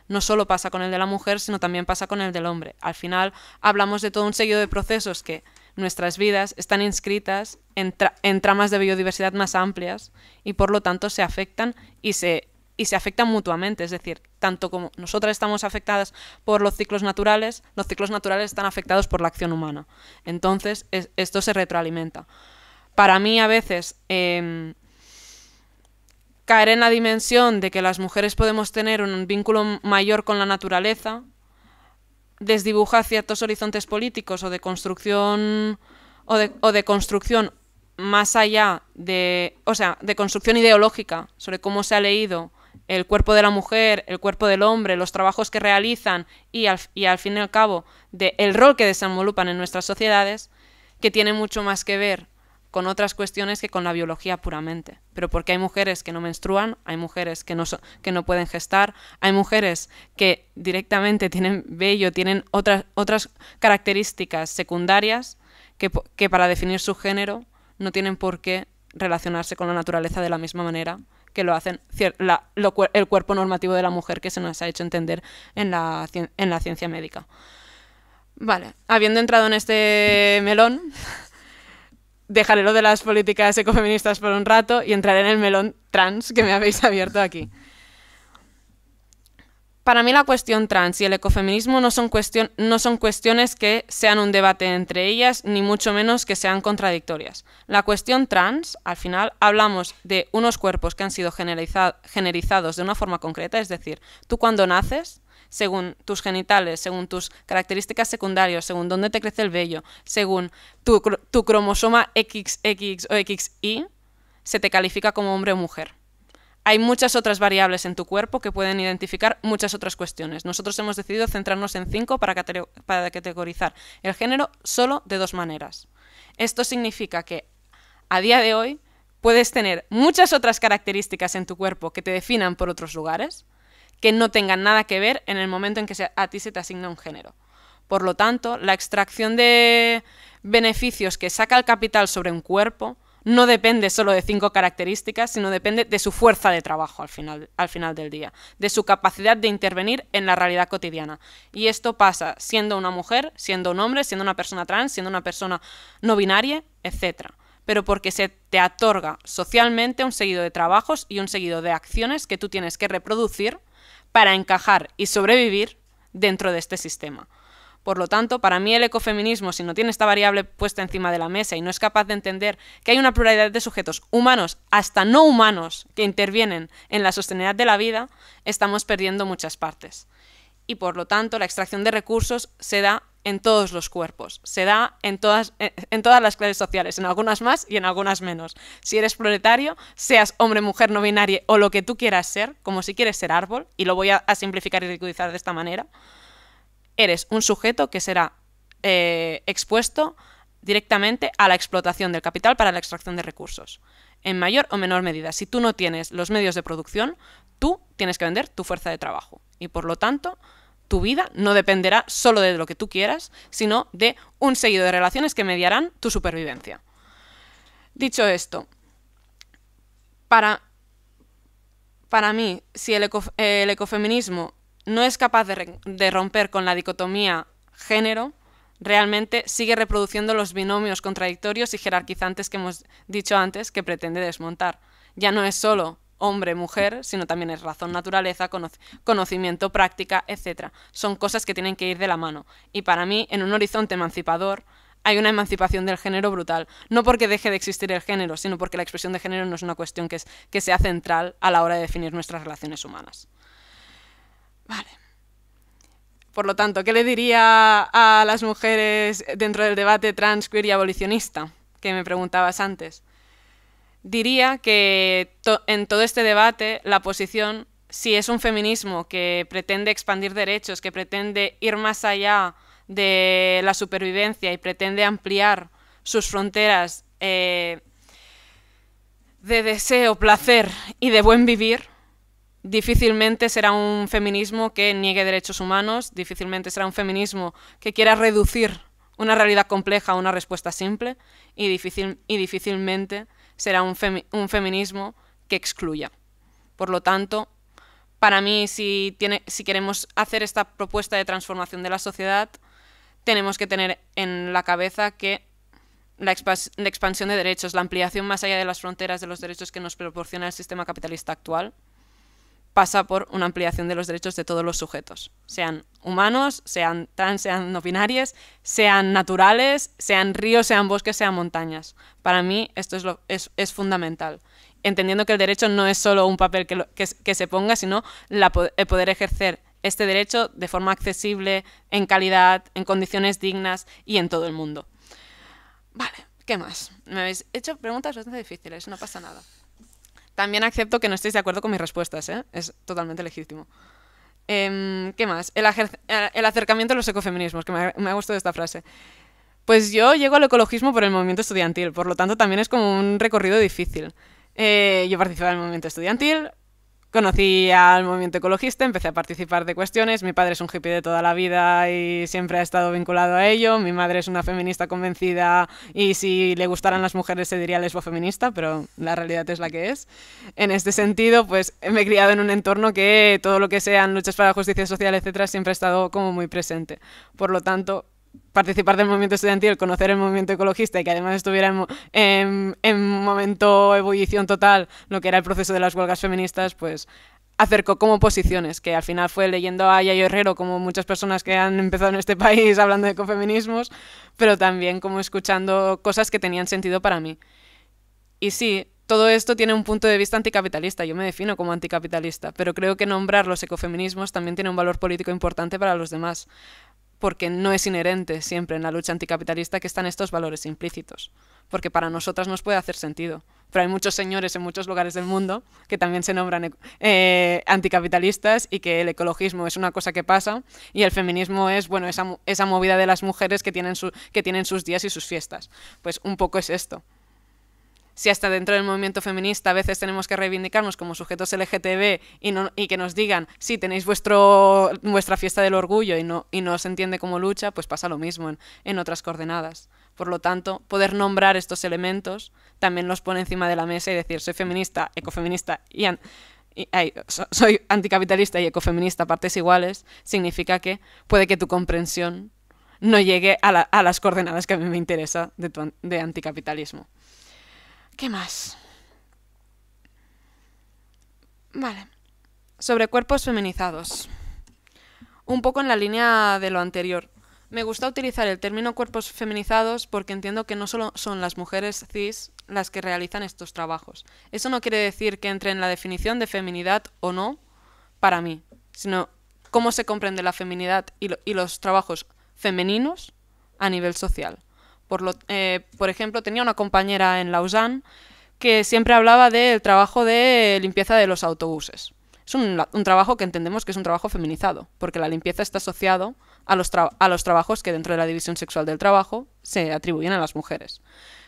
S2: no solo pasa con el de la mujer, sino también pasa con el del hombre. Al final hablamos de todo un sello de procesos que nuestras vidas están inscritas en, tramas de biodiversidad más amplias y por lo tanto se afectan y se y se afectan mutuamente, es decir, tanto como nosotras estamos afectadas por los ciclos naturales, los ciclos naturales están afectados por la acción humana. Entonces, esto se retroalimenta. Para mí a veces em, caer en la dimensión de que las mujeres podemos tener un vínculo mayor con la naturaleza, desdibujar ciertos horizontes políticos o de construcción o de, construcción más allá de, o sea, de construcción ideológica sobre cómo se ha leído el cuerpo de la mujer, el cuerpo del hombre, los trabajos que realizan y al, fin y al cabo el rol que desenvolupan en nuestras sociedades, que tiene mucho más que ver con otras cuestiones que con la biología puramente. Pero porque hay mujeres que no menstruan, hay mujeres que no, que no pueden gestar, hay mujeres que directamente tienen vello, tienen otras, otras características secundarias que, para definir su género no tienen por qué relacionarse con la naturaleza de la misma manera que lo hacen el cuerpo normativo de la mujer que se nos ha hecho entender en la, en la ciencia médica. Vale, habiendo entrado en este melón, dejaré lo de las políticas ecofeministas por un rato y entraré en el melón trans que me habéis abierto aquí. Para mí la cuestión trans y el ecofeminismo no son, cuestión no son cuestiones que sean un debate entre ellas, ni mucho menos que sean contradictorias. La cuestión trans, al final, hablamos de unos cuerpos que han sido generizados de una forma concreta, es decir, tú cuando naces según tus genitales, según tus características secundarias, según dónde te crece el vello, según tu, cromosoma XX o XY, se te califica como hombre o mujer hay muchas otras variables en tu cuerpo que pueden identificar muchas otras cuestiones. Nosotros hemos decidido centrarnos en cinco para, categorizar el género solo de dos maneras. Esto significa que a día de hoy puedes tener muchas otras características en tu cuerpo que te definan por otros lugares, que no tengan nada que ver en el momento en que a ti se te asigna un género. Por lo tanto, la extracción de beneficios que saca el capital sobre un cuerpo no depende solo de cinco características, sino depende de su fuerza de trabajo al final, al final del día, de su capacidad de intervenir en la realidad cotidiana. Y esto pasa siendo una mujer, siendo un hombre, siendo una persona trans, siendo una persona no binaria, etcétera pero porque se te otorga socialmente un seguido de trabajos y un seguido de acciones que tú tienes que reproducir para encajar y sobrevivir dentro de este sistema. Por lo tanto, para mí el ecofeminismo, si no tiene esta variable puesta encima de la mesa y no es capaz de entender que hay una pluralidad de sujetos humanos hasta no humanos que intervienen en la sostenibilidad de la vida, estamos perdiendo muchas partes. Y por lo tanto, la extracción de recursos se da en todos los cuerpos, se da en todas, en todas las clases sociales, en algunas más y en algunas menos. Si eres proletario, seas hombre, mujer, no binario o lo que tú quieras ser, como si quieres ser árbol, y lo voy a, simplificar y ridiculizar de esta manera, eres un sujeto que será eh, expuesto directamente a la explotación del capital para la extracción de recursos. En mayor o menor medida, si tú no tienes los medios de producción, tú tienes que vender tu fuerza de trabajo. Y por lo tanto, tu vida no dependerá solo de lo que tú quieras, sino de un seguido de relaciones que mediarán tu supervivencia. Dicho esto, para, para mí, si el, ecofeminismo no es capaz de romper con la dicotomía género, realmente sigue reproduciendo los binomios contradictorios y jerarquizantes que hemos dicho antes que pretende desmontar. Ya no es solo hombre-mujer, sino también es razón-naturaleza, conocimiento, práctica, etc. Son cosas que tienen que ir de la mano. Y para mí, en un horizonte emancipador, hay una emancipación del género brutal. No porque deje de existir el género, sino porque la expresión de género no es una cuestión que, sea central a la hora de definir nuestras relaciones humanas. Vale. Por lo tanto, ¿qué le diría a las mujeres dentro del debate trans, queer y abolicionista que me preguntabas antes? Diría que en todo este debate la posición, si es un feminismo que pretende expandir derechos, que pretende ir más allá de la supervivencia y pretende ampliar sus fronteras eh, de deseo, placer y de buen vivir, difícilmente será un feminismo que niegue derechos humanos, difícilmente será un feminismo que quiera reducir una realidad compleja a una respuesta simple y, y difícilmente será un, un feminismo que excluya. Por lo tanto, para mí, si, queremos hacer esta propuesta de transformación de la sociedad, tenemos que tener en la cabeza que la expansión de derechos, la ampliación más allá de las fronteras de los derechos que nos proporciona el sistema capitalista actual, pasa por una ampliación de los derechos de todos los sujetos, sean humanos, sean trans, sean no binarios, sean naturales, sean ríos, sean bosques, sean montañas. Para mí esto es, lo, es, fundamental, entendiendo que el derecho no es solo un papel que, que, se ponga, sino la, el poder ejercer este derecho de forma accesible, en calidad, en condiciones dignas y en todo el mundo. Vale, ¿qué más? Me habéis hecho preguntas bastante difíciles, no pasa nada. También acepto que no estéis de acuerdo con mis respuestas, ¿eh? Es totalmente legítimo. Em, ¿Qué más? El, acercamiento a los ecofeminismos, que me ha, gustado esta frase. Pues yo llego al ecologismo por el movimiento estudiantil, por lo tanto también es como un recorrido difícil. Eh, yo participaba en el movimiento estudiantil, Conocí al movimiento ecologista, empecé a participar de cuestiones, mi padre es un hippie de toda la vida y siempre ha estado vinculado a ello, mi madre es una feminista convencida y si le gustaran las mujeres se diría feminista pero la realidad es la que es. En este sentido, pues me he criado en un entorno que todo lo que sean luchas para la justicia social, etcétera, siempre ha estado como muy presente. Por lo tanto, participar del movimiento estudiantil, conocer el movimiento ecologista y que además estuviera en, en, en, momento ebullición total lo que era el proceso de las huelgas feministas, pues acercó como posiciones, que al final fue leyendo a Yayo Herrero, como muchas personas que han empezado en este país hablando de ecofeminismos, pero también como escuchando cosas que tenían sentido para mí. Y sí, todo esto tiene un punto de vista anticapitalista, yo me defino como anticapitalista, pero creo que nombrar los ecofeminismos también tiene un valor político importante para los demás porque no es inherente siempre en la lucha anticapitalista que están estos valores implícitos, porque para nosotras nos puede hacer sentido. Pero hay muchos señores en muchos lugares del mundo que también se nombran eh, anticapitalistas y que el ecologismo es una cosa que pasa y el feminismo es bueno esa, movida de las mujeres que tienen, que tienen sus días y sus fiestas. Pues un poco es esto si hasta dentro del movimiento feminista a veces tenemos que reivindicarnos como sujetos LGTB y, que nos digan, si tenéis vuestro, vuestra fiesta del orgullo y no, y no se entiende como lucha, pues pasa lo mismo en, otras coordenadas. Por lo tanto, poder nombrar estos elementos también los pone encima de la mesa y decir, soy feminista, ecofeminista y... soy anticapitalista y ecofeminista partes iguales, significa que puede que tu comprensión no llegue a, las coordenadas que a mí me interesa de, de anticapitalismo. ¿Qué más? Vale. Sobre cuerpos feminizados. Un poco en la línea de lo anterior. Me gusta utilizar el término cuerpos feminizados porque entiendo que no solo son las mujeres cis las que realizan estos trabajos. Eso no quiere decir que entre en la definición de feminidad o no para mí, sino cómo se comprende la feminidad y, y los trabajos femeninos a nivel social. Por, lo, eh, por ejemplo, tenía una compañera en Lausanne que siempre hablaba del trabajo de limpieza de los autobuses. Es un, trabajo que entendemos que es un trabajo feminizado, porque la limpieza está asociado a los, a los trabajos que dentro de la división sexual del trabajo se atribuyen a las mujeres.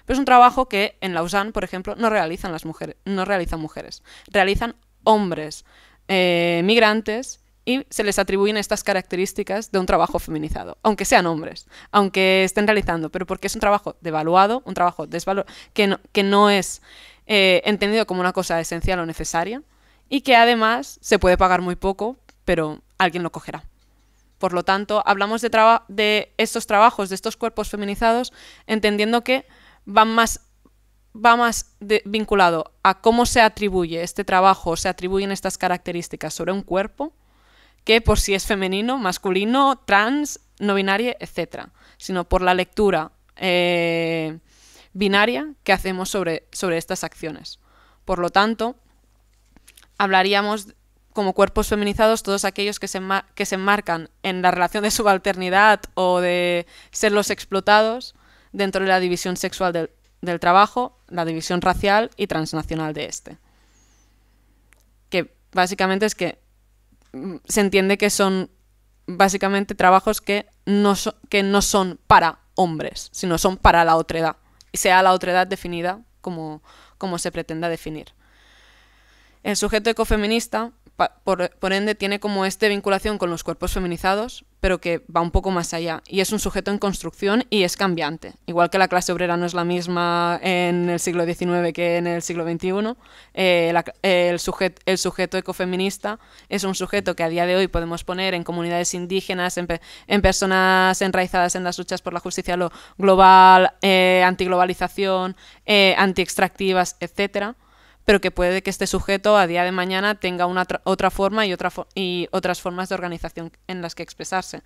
S2: Pero es un trabajo que en Lausanne, por ejemplo, no realizan las mujeres, no realizan mujeres, realizan hombres eh, migrantes se les atribuyen estas características de un trabajo feminizado, aunque sean hombres, aunque estén realizando, pero porque es un trabajo devaluado, un trabajo que no, es eh, entendido como una cosa esencial o necesaria y que además se puede pagar muy poco, pero alguien lo cogerá. Por lo tanto, hablamos de, estos trabajos, de estos cuerpos feminizados, entendiendo que van más va más vinculado a cómo se atribuye este trabajo, se atribuyen estas características sobre un cuerpo, que por si es femenino, masculino, trans, no binaria, etc. Sino por la lectura eh, binaria que hacemos sobre, sobre estas acciones. Por lo tanto, hablaríamos como cuerpos feminizados todos aquellos que se, que se enmarcan en la relación de subalternidad o de ser los explotados dentro de la división sexual del, del trabajo, la división racial y transnacional de este. Que básicamente es que se entiende que son básicamente trabajos que no, que no son para hombres, sino son para la otra edad. Y sea la otra edad definida como, como se pretenda definir. El sujeto ecofeminista por, ende tiene como esta vinculación con los cuerpos feminizados, pero que va un poco más allá. Y es un sujeto en construcción y es cambiante. Igual que la clase obrera no es la misma en el siglo XIX que en el siglo XXI, eh, el, sujeto ecofeminista es un sujeto que a día de hoy podemos poner en comunidades indígenas, en, personas enraizadas en las luchas por la justicia global, eh, antiglobalización, eh, antiextractivas, etc pero que puede que este sujeto a día de mañana tenga una otra forma y, otra y otras formas de organización en las que expresarse.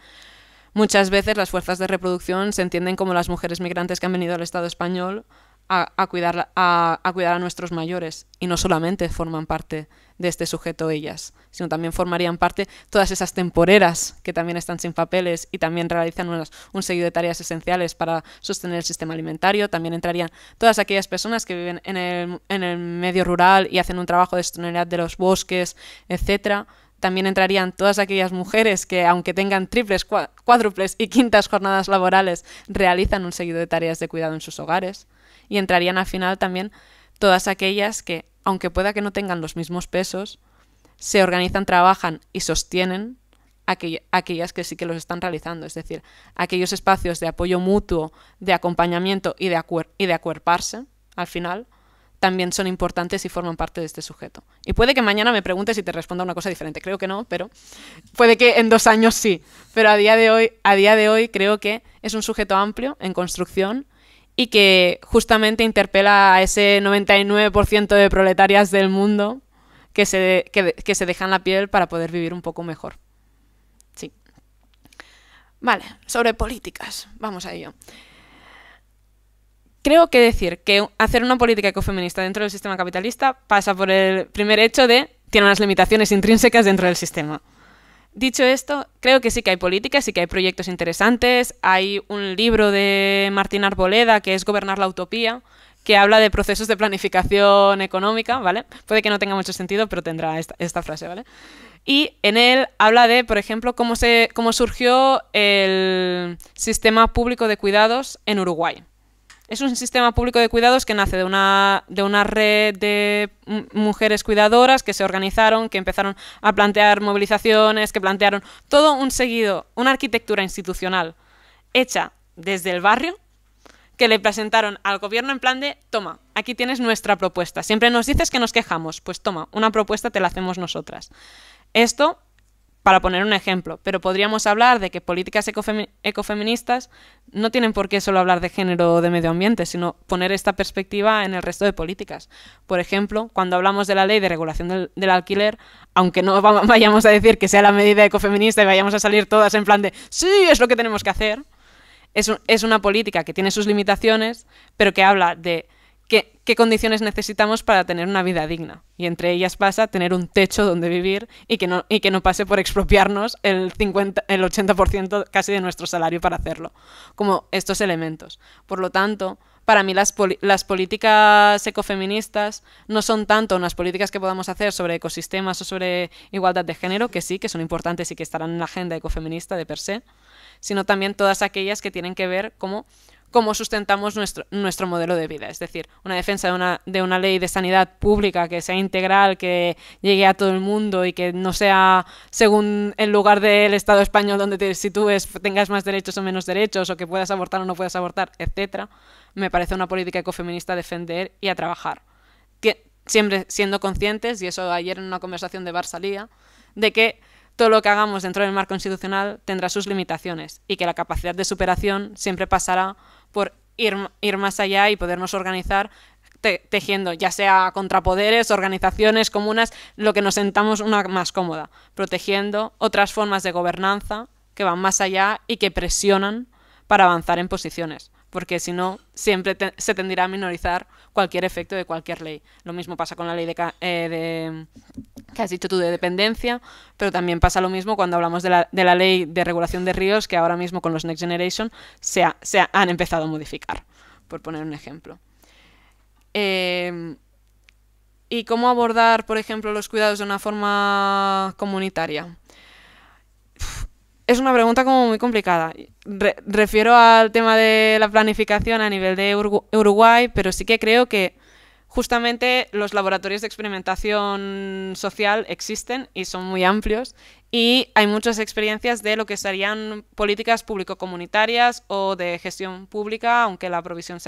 S2: Muchas veces las fuerzas de reproducción se entienden como las mujeres migrantes que han venido al Estado español a, cuidar, a, a, cuidar a nuestros mayores y no solamente forman parte de este sujeto ellas, sino también formarían parte todas esas temporeras que también están sin papeles y también realizan un seguido de tareas esenciales para sostener el sistema alimentario. También entrarían todas aquellas personas que viven en el, medio rural y hacen un trabajo de sostenibilidad de los bosques, etcétera también entrarían todas aquellas mujeres que, aunque tengan triples, cuádruples y quintas jornadas laborales, realizan un seguido de tareas de cuidado en sus hogares. Y entrarían al final también todas aquellas que, aunque pueda que no tengan los mismos pesos, se organizan, trabajan y sostienen aquellas que sí que los están realizando, es decir, aquellos espacios de apoyo mutuo, de acompañamiento y de, y de acuerparse, al final, también son importantes y forman parte de este sujeto. Y puede que mañana me preguntes y te responda una cosa diferente. Creo que no, pero puede que en dos años sí. Pero a día de hoy, a día de hoy creo que es un sujeto amplio, en construcción, y que justamente interpela a ese 99% de proletarias del mundo que se, que, se dejan la piel para poder vivir un poco mejor. Sí. Vale, sobre políticas, vamos a ello. Creo que decir que hacer una política ecofeminista dentro del sistema capitalista pasa por el primer hecho de tiene unas limitaciones intrínsecas dentro del sistema. Dicho esto, creo que sí que hay políticas, sí que hay proyectos interesantes. Hay un libro de Martín Arboleda que es Gobernar la Utopía, que habla de procesos de planificación económica, ¿vale? Puede que no tenga mucho sentido, pero tendrá esta, esta frase, ¿vale? Y en él habla de, por ejemplo, cómo, se, cómo surgió el sistema público de cuidados en Uruguay. Es un sistema público de cuidados que nace de una, de una red de mujeres cuidadoras que se organizaron, que empezaron a plantear movilizaciones, que plantearon todo un seguido, una arquitectura institucional hecha desde el barrio, que le presentaron al gobierno en plan de, toma, aquí tienes nuestra propuesta. Siempre nos dices que nos quejamos, pues toma, una propuesta te la hacemos nosotras. Esto para poner un ejemplo, pero podríamos hablar de que políticas ecofeministas no tienen por qué solo hablar de género o de medio ambiente, sino poner esta perspectiva en el resto de políticas. Por ejemplo, cuando hablamos de la ley de regulación del, alquiler, aunque no vayamos a decir que sea la medida ecofeminista y vayamos a salir todas en plan de sí, es lo que tenemos que hacer, es una política que tiene sus limitaciones, pero que habla de qué, condiciones necesitamos para tener una vida digna. Y entre ellas pasa tener un techo donde vivir y que no, y que no pase por expropiarnos el, 50, el 80% casi de nuestro salario para hacerlo, como estos elementos. Por lo tanto, para mí las, las, políticas ecofeministas no son tanto unas políticas que podamos hacer sobre ecosistemas o sobre igualdad de género, que sí, que son importantes y que estarán en la agenda ecofeminista de per se, sino también todas aquellas que tienen que ver como cómo sustentamos nuestro, nuestro modelo de vida. Es decir, una defensa de una, ley de sanidad pública que sea integral, que llegue a todo el mundo y que no sea según el lugar del Estado español donde te sitúes, tengas más derechos o menos derechos, o que puedas abortar o no puedas abortar, etc. me parece una política ecofeminista defender y a trabajar. siempre siendo conscientes, y eso ayer en una conversación de Bar de que todo lo que hagamos dentro del marco constitucional tendrá sus limitaciones y que la capacidad de superación siempre pasará por ir, más allá y podernos organizar tejiendo, ya sea contrapoderes, organizaciones, comunas, lo que nos sentamos una más cómoda, protegiendo otras formas de gobernanza que van más allá y que presionan para avanzar en posiciones porque si no, siempre se tendrá a minorizar cualquier efecto de cualquier ley. Lo mismo pasa con la ley eh, de, que has dicho tú de dependencia, pero también pasa lo mismo cuando hablamos de la, ley de regulación de ríos, que ahora mismo con los Next Generation se, han empezado a modificar, por poner un ejemplo. Em, ¿Y cómo abordar, por ejemplo, los cuidados de una forma comunitaria? es una pregunta como muy complicada. refiero al tema de la planificación a nivel de Uruguay, pero sí que creo que justamente los laboratorios de experimentación social existen y son muy amplios y hay muchas experiencias de lo que serían políticas público-comunitarias o de gestión pública, aunque la provisión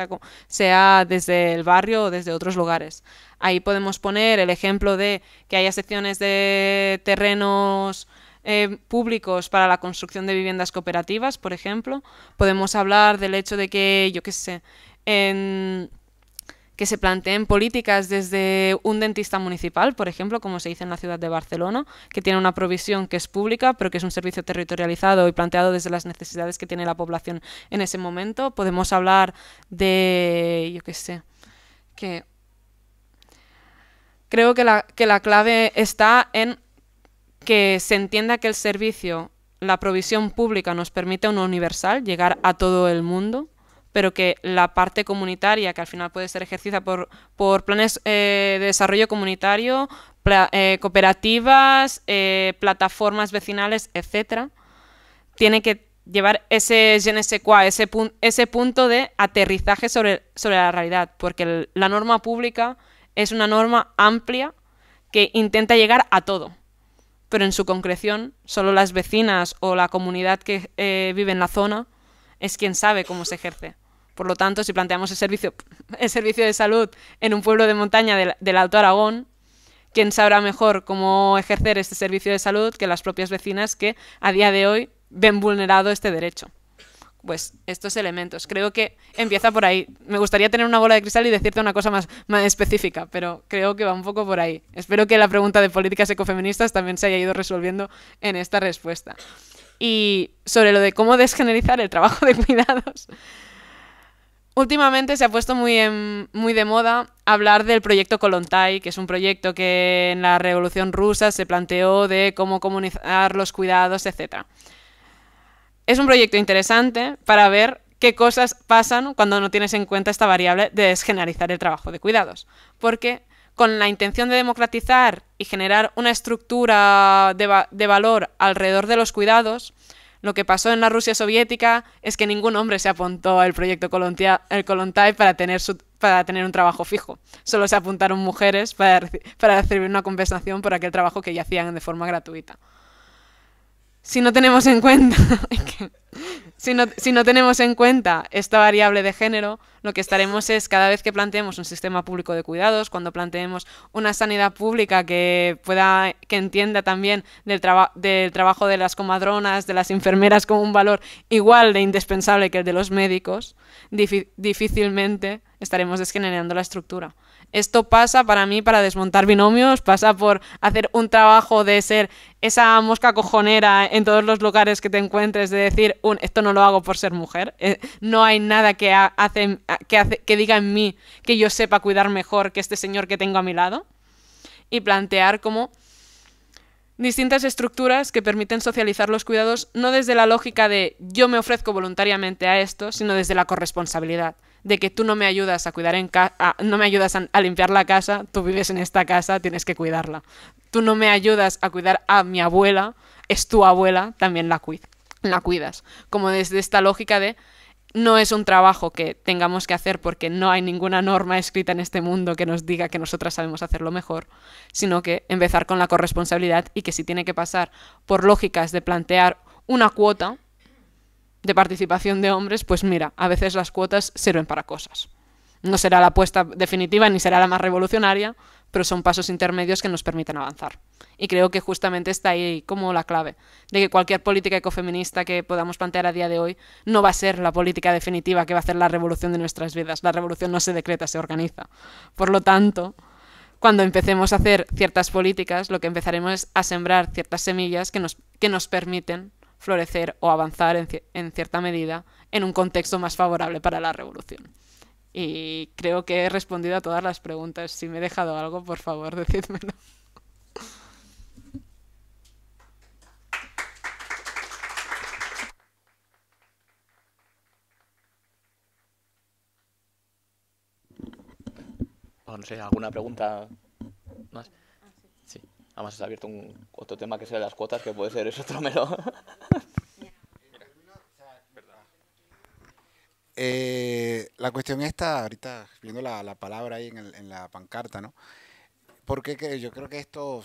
S2: sea desde el barrio o desde otros lugares. Ahí podemos poner el ejemplo de que haya secciones de terrenos Em, públicos para la construcción de viviendas cooperativas, por ejemplo. Podemos hablar del hecho de que, yo qué sé, que se planteen políticas desde un dentista municipal, por ejemplo, como se dice en la ciudad de Barcelona, que tiene una provisión que es pública, pero que es un servicio territorializado y planteado desde las necesidades que tiene la población en ese momento. Podemos hablar de, yo qué sé, que creo que que la clave está en que se entienda que el servicio, la provisión pública nos permite un universal, llegar a todo el mundo, pero que la parte comunitaria, que al final puede ser ejercida por, planes eh, de desarrollo comunitario, eh, cooperativas, eh, plataformas vecinales, etcétera, tiene que llevar ese je ese, ese punto de aterrizaje sobre, sobre la realidad, porque la norma pública es una norma amplia que intenta llegar a todo pero en su concreción solo las vecinas o la comunidad que eh, vive en la zona es quien sabe cómo se ejerce. Por lo tanto, si planteamos el servicio, el servicio de salud en un pueblo de montaña del Alto Aragón, ¿quién sabrá mejor cómo ejercer este servicio de salud que las propias vecinas que a día de hoy ven vulnerado este derecho? pues estos elementos. Creo que empieza por ahí. Me gustaría tener una bola de cristal y decirte una cosa más, más específica, pero creo que va un poco por ahí. Espero que la pregunta de políticas ecofeministas también se haya ido resolviendo en esta respuesta. Y sobre lo de cómo desgenerizar el trabajo de cuidados. Últimamente se ha puesto muy, muy de moda hablar del proyecto Kolontai, que es un proyecto que en la Revolución Rusa se planteó de cómo comunicar los cuidados, etc. Es un proyecto interesante para ver qué cosas pasan cuando no tienes en cuenta esta variable de desgeneralizar el trabajo de cuidados. Porque con la intención de democratizar y generar una estructura de, valor alrededor de los cuidados, lo que pasó en la Rusia soviética es que ningún hombre se apuntó al proyecto el para tener, para tener un trabajo fijo. Solo se apuntaron mujeres para recibir una compensación por aquel trabajo que ya hacían de forma gratuita si no tenemos en cuenta si, no, tenemos en cuenta esta variable de género, lo que estaremos es cada vez que planteemos un sistema público de cuidados, cuando planteemos una sanidad pública que pueda que entienda también del, trabajo de las comadronas, de las enfermeras como un valor igual de indispensable que el de los médicos, difícilmente estaremos desgenerando la estructura. Esto pasa para mí para desmontar binomios, pasa por hacer un trabajo de ser esa mosca cojonera en todos los lugares que te encuentres, de decir, esto no lo hago por ser mujer, eh, no hay nada que diga en mí que yo sepa cuidar mejor que este señor que tengo a mi lado. Y plantear como distintas estructuras que permiten socializar los cuidados no desde la lógica de yo me ofrezco voluntariamente a esto, sino desde la corresponsabilidad de que tú no me ayudas a cuidar en no me ayudas limpiar la casa, tú vives en esta casa, tienes que cuidarla. Tú no me ayudas a cuidar a mi abuela, es tu abuela, también la, la cuidas. Como desde esta lógica de no es un trabajo que tengamos que hacer porque no hay ninguna norma escrita en este mundo que nos diga que nosotras sabemos hacerlo mejor, sino que empezar con la corresponsabilidad y que si tiene que pasar por lógicas de plantear una cuota, de participación de hombres, pues mira, a veces las cuotas sirven para cosas. No será la apuesta definitiva ni será la más revolucionaria, pero son pasos intermedios que nos permiten avanzar. Y creo que justamente está ahí como la clave, de que cualquier política ecofeminista que podamos plantear a día de hoy no va a ser la política definitiva que va a hacer la revolución de nuestras vidas. La revolución no se decreta, se organiza. Por lo tanto, cuando empecemos a hacer ciertas políticas, lo que empezaremos es a sembrar ciertas semillas que nos, que nos permiten florecer o avanzar en, cierta medida en un contexto más favorable para la revolución. Y creo que he respondido a todas las preguntas. Si me he dejado algo, por favor, decídmelo.
S1: no sé, alguna pregunta más. Además, se ha abierto un, otro tema que sea las cuotas, que puede ser eso otro melón.
S4: Eh, la cuestión está, ahorita viendo la, palabra ahí en, la pancarta, ¿no? Porque yo creo que esto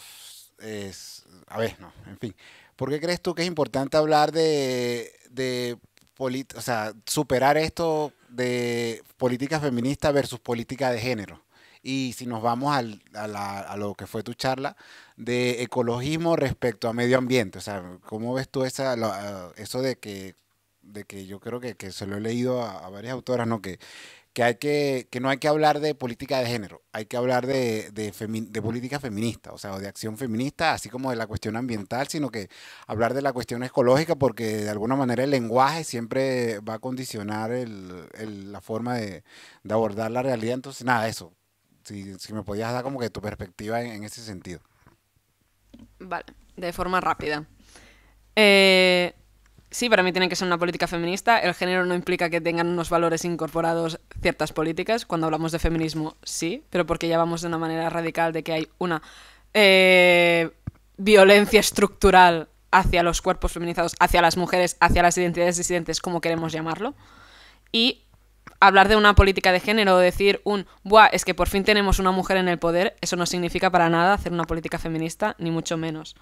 S4: es, a ver, no, en fin. ¿Por qué crees tú que es importante hablar de, de o sea, superar esto de política feminista versus política de género? Y si nos vamos al, a, lo que fue tu charla de ecologismo respecto a medio ambiente, o sea, ¿cómo ves tú esa, eso de que, de que yo creo que, se lo he leído a, varias autoras, ¿no? Que, que, hay que, no hay que hablar de política de género, hay que hablar de, de, política feminista, o sea, o de acción feminista, así como de la cuestión ambiental, sino que hablar de la cuestión ecológica, porque de alguna manera el lenguaje siempre va a condicionar la forma de, de, abordar la realidad. Entonces, nada, eso si, me podías dar como que tu perspectiva en, ese sentido.
S2: Vale, de forma rápida. Eh, sí, para mí tiene que ser una política feminista. El género no implica que tengan unos valores incorporados ciertas políticas. Cuando hablamos de feminismo, sí, pero porque ya vamos de una manera radical de que hay una eh, violencia estructural hacia los cuerpos feminizados, hacia las mujeres, hacia las identidades disidentes, como queremos llamarlo. Y hablar de una política de género o decir un, Buah, es que por fin tenemos una mujer en el poder, eso no significa para nada hacer una política feminista, ni mucho menos.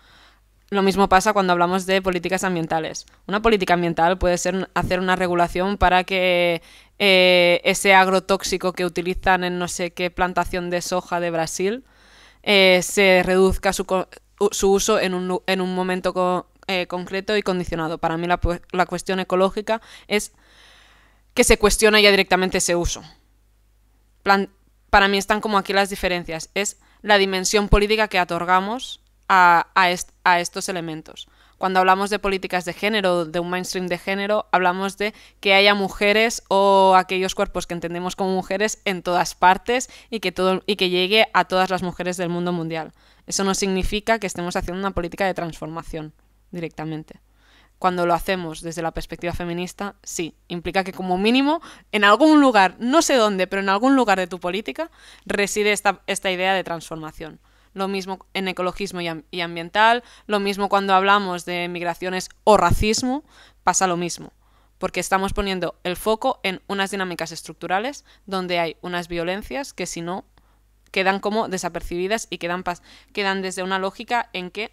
S2: Lo mismo pasa cuando hablamos de políticas ambientales. Una política ambiental puede ser hacer una regulación para que eh, ese agrotóxico que utilizan en no sé qué plantación de soja de Brasil eh, se reduzca su, uso en un, momento eh, concreto y condicionado. Para mí la, pues, la cuestión ecológica es que se cuestiona ya directamente ese uso. para mí están como aquí las diferencias. Es la dimensión política que otorgamos a, estos elementos. Cuando hablamos de políticas de género, de un mainstream de género, hablamos de que haya mujeres o aquellos cuerpos que entendemos como mujeres en todas partes y que, todo, y que llegue a todas las mujeres del mundo mundial. Eso no significa que estemos haciendo una política de transformación directamente. Cuando lo hacemos desde la perspectiva feminista, sí, implica que como mínimo, en algún lugar, no sé dónde, pero en algún lugar de tu política, reside esta, idea de transformación lo mismo en ecologismo y, ambiental, lo mismo cuando hablamos de migraciones o racismo, pasa lo mismo, porque estamos poniendo el foco en unas dinámicas estructurales donde hay unas violencias que si no quedan como desapercibidas y quedan, quedan desde una lógica en que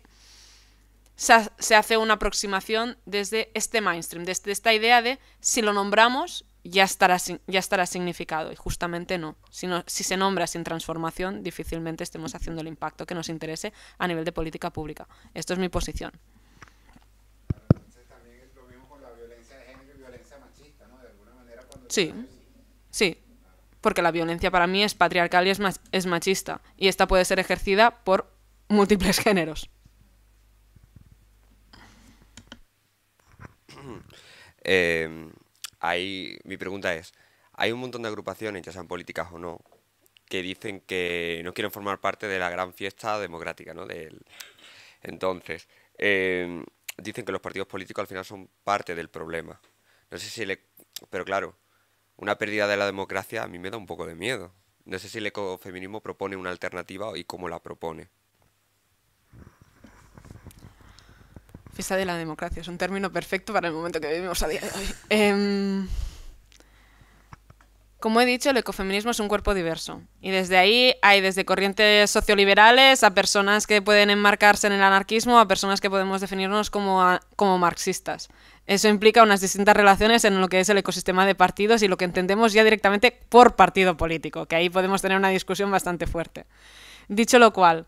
S2: se, hace una aproximación desde este mainstream, desde esta idea de si lo nombramos ya estará, ya estará significado. Y justamente no. Si, si se nombra sin transformación, difícilmente estemos haciendo el impacto que nos interese a nivel de política pública. Esto es mi posición. Sí, sí, porque la violencia para mí es patriarcal y es, es machista, y esta puede ser ejercida por múltiples géneros.
S5: Em, ahí mi pregunta es, hay un montón de agrupaciones, ya sean políticas o no, que dicen que no quieren formar parte de la gran fiesta democrática, ¿no? Del... Entonces, em, dicen que los partidos políticos al final son parte del problema. No sé si le... Pero claro, una pérdida de la democracia a mí me da un poco de miedo. No sé si el ecofeminismo propone una alternativa y cómo la propone.
S2: Fiesta de la democracia, es un término perfecto para el momento que vivimos a día de hoy. Em, como he dicho, el ecofeminismo es un cuerpo diverso. Y desde ahí hay desde corrientes socioliberales a personas que pueden enmarcarse en el anarquismo, a personas que podemos definirnos como marxistas. Eso implica unas distintas relaciones en lo que es el ecosistema de partidos y lo que entendemos ya directamente por partido político, que ahí podemos tener una discusión bastante fuerte. Dicho lo cual,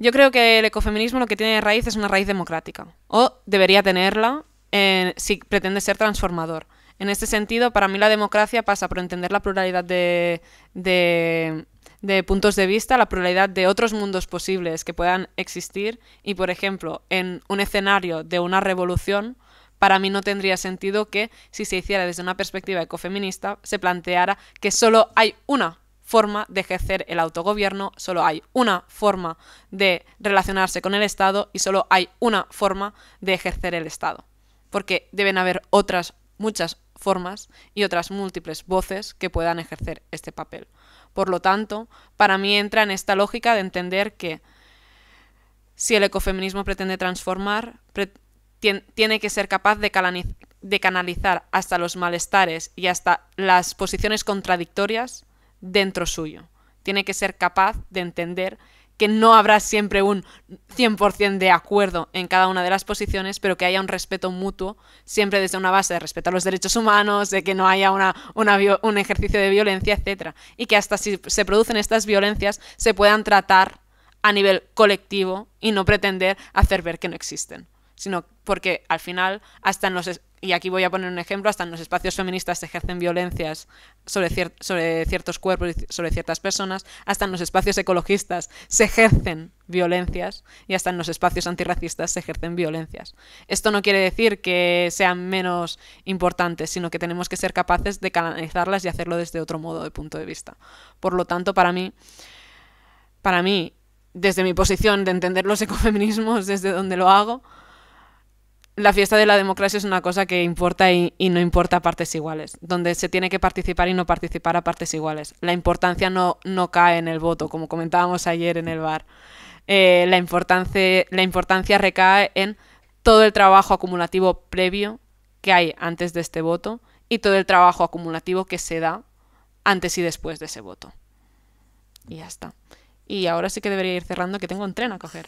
S2: yo creo que el ecofeminismo lo que tiene de raíz es una raíz democrática, o debería tenerla eh, si pretende ser transformador. En este sentido, para mí la democracia pasa por entender la pluralidad de, de, de, puntos de vista, la pluralidad de otros mundos posibles que puedan existir y, por ejemplo, en un escenario de una revolución, para mí no tendría sentido que si se hiciera desde una perspectiva ecofeminista, se planteara que solo hay una forma de ejercer el autogobierno, solo hay una forma de relacionarse con el Estado y solo hay una forma de ejercer el Estado. Porque deben haber otras muchas formas y otras múltiples voces que puedan ejercer este papel. Por lo tanto, para mí entra en esta lógica de entender que si el ecofeminismo pretende transformar, tiene que ser capaz de canalizar hasta los malestares y hasta las posiciones contradictorias dentro suyo. Tiene que ser capaz de entender que no habrá siempre un 100% de acuerdo en cada una de las posiciones, pero que haya un respeto mutuo, siempre desde una base de respeto a los derechos humanos, de que no haya un ejercicio de violencia, etc. Y que hasta si se producen estas violencias se puedan tratar a nivel colectivo y no pretender hacer ver que no existen, sino porque al final, hasta en los y aquí voy a poner un ejemplo, hasta en los espacios feministas se ejercen violencias sobre, sobre ciertos cuerpos y sobre ciertas personas, hasta en los espacios ecologistas se ejercen violencias y hasta en los espacios antirracistas se ejercen violencias. Esto no quiere decir que sean menos importantes, sino que tenemos que ser capaces de canalizarlas y hacerlo desde otro modo de punto de vista. Por lo tanto, para mí, para mí, desde mi posición de entender los ecofeminismos, desde donde lo hago, la fiesta de la democracia es una cosa que importa y, no importa a partes iguales, donde se tiene que participar y no participar a partes iguales. La importancia no, no cae en el voto, como comentábamos ayer en el bar. Eh, la, importancia, la importancia recae en todo el trabajo acumulativo previo que hay antes de este voto y todo el trabajo acumulativo que se da antes y después de ese voto. Y ya está. Y ahora sí que debería ir cerrando, que tengo un tren a coger.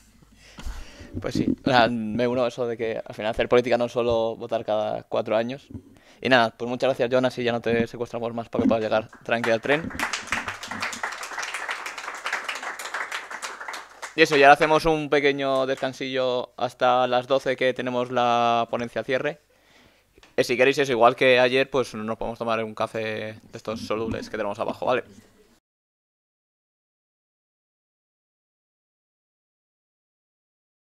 S1: Pues sí, me uno a eso de que al final hacer política no es solo votar cada cuatro años. Y nada, pues muchas gracias Jonas y ya no te secuestramos más para que puedas llegar tranquilo al tren. Y eso, y ahora hacemos un pequeño descansillo hasta las 12 que tenemos la ponencia cierre. Y si queréis, es igual que ayer, pues nos podemos tomar un café de estos solubles que tenemos abajo, ¿vale?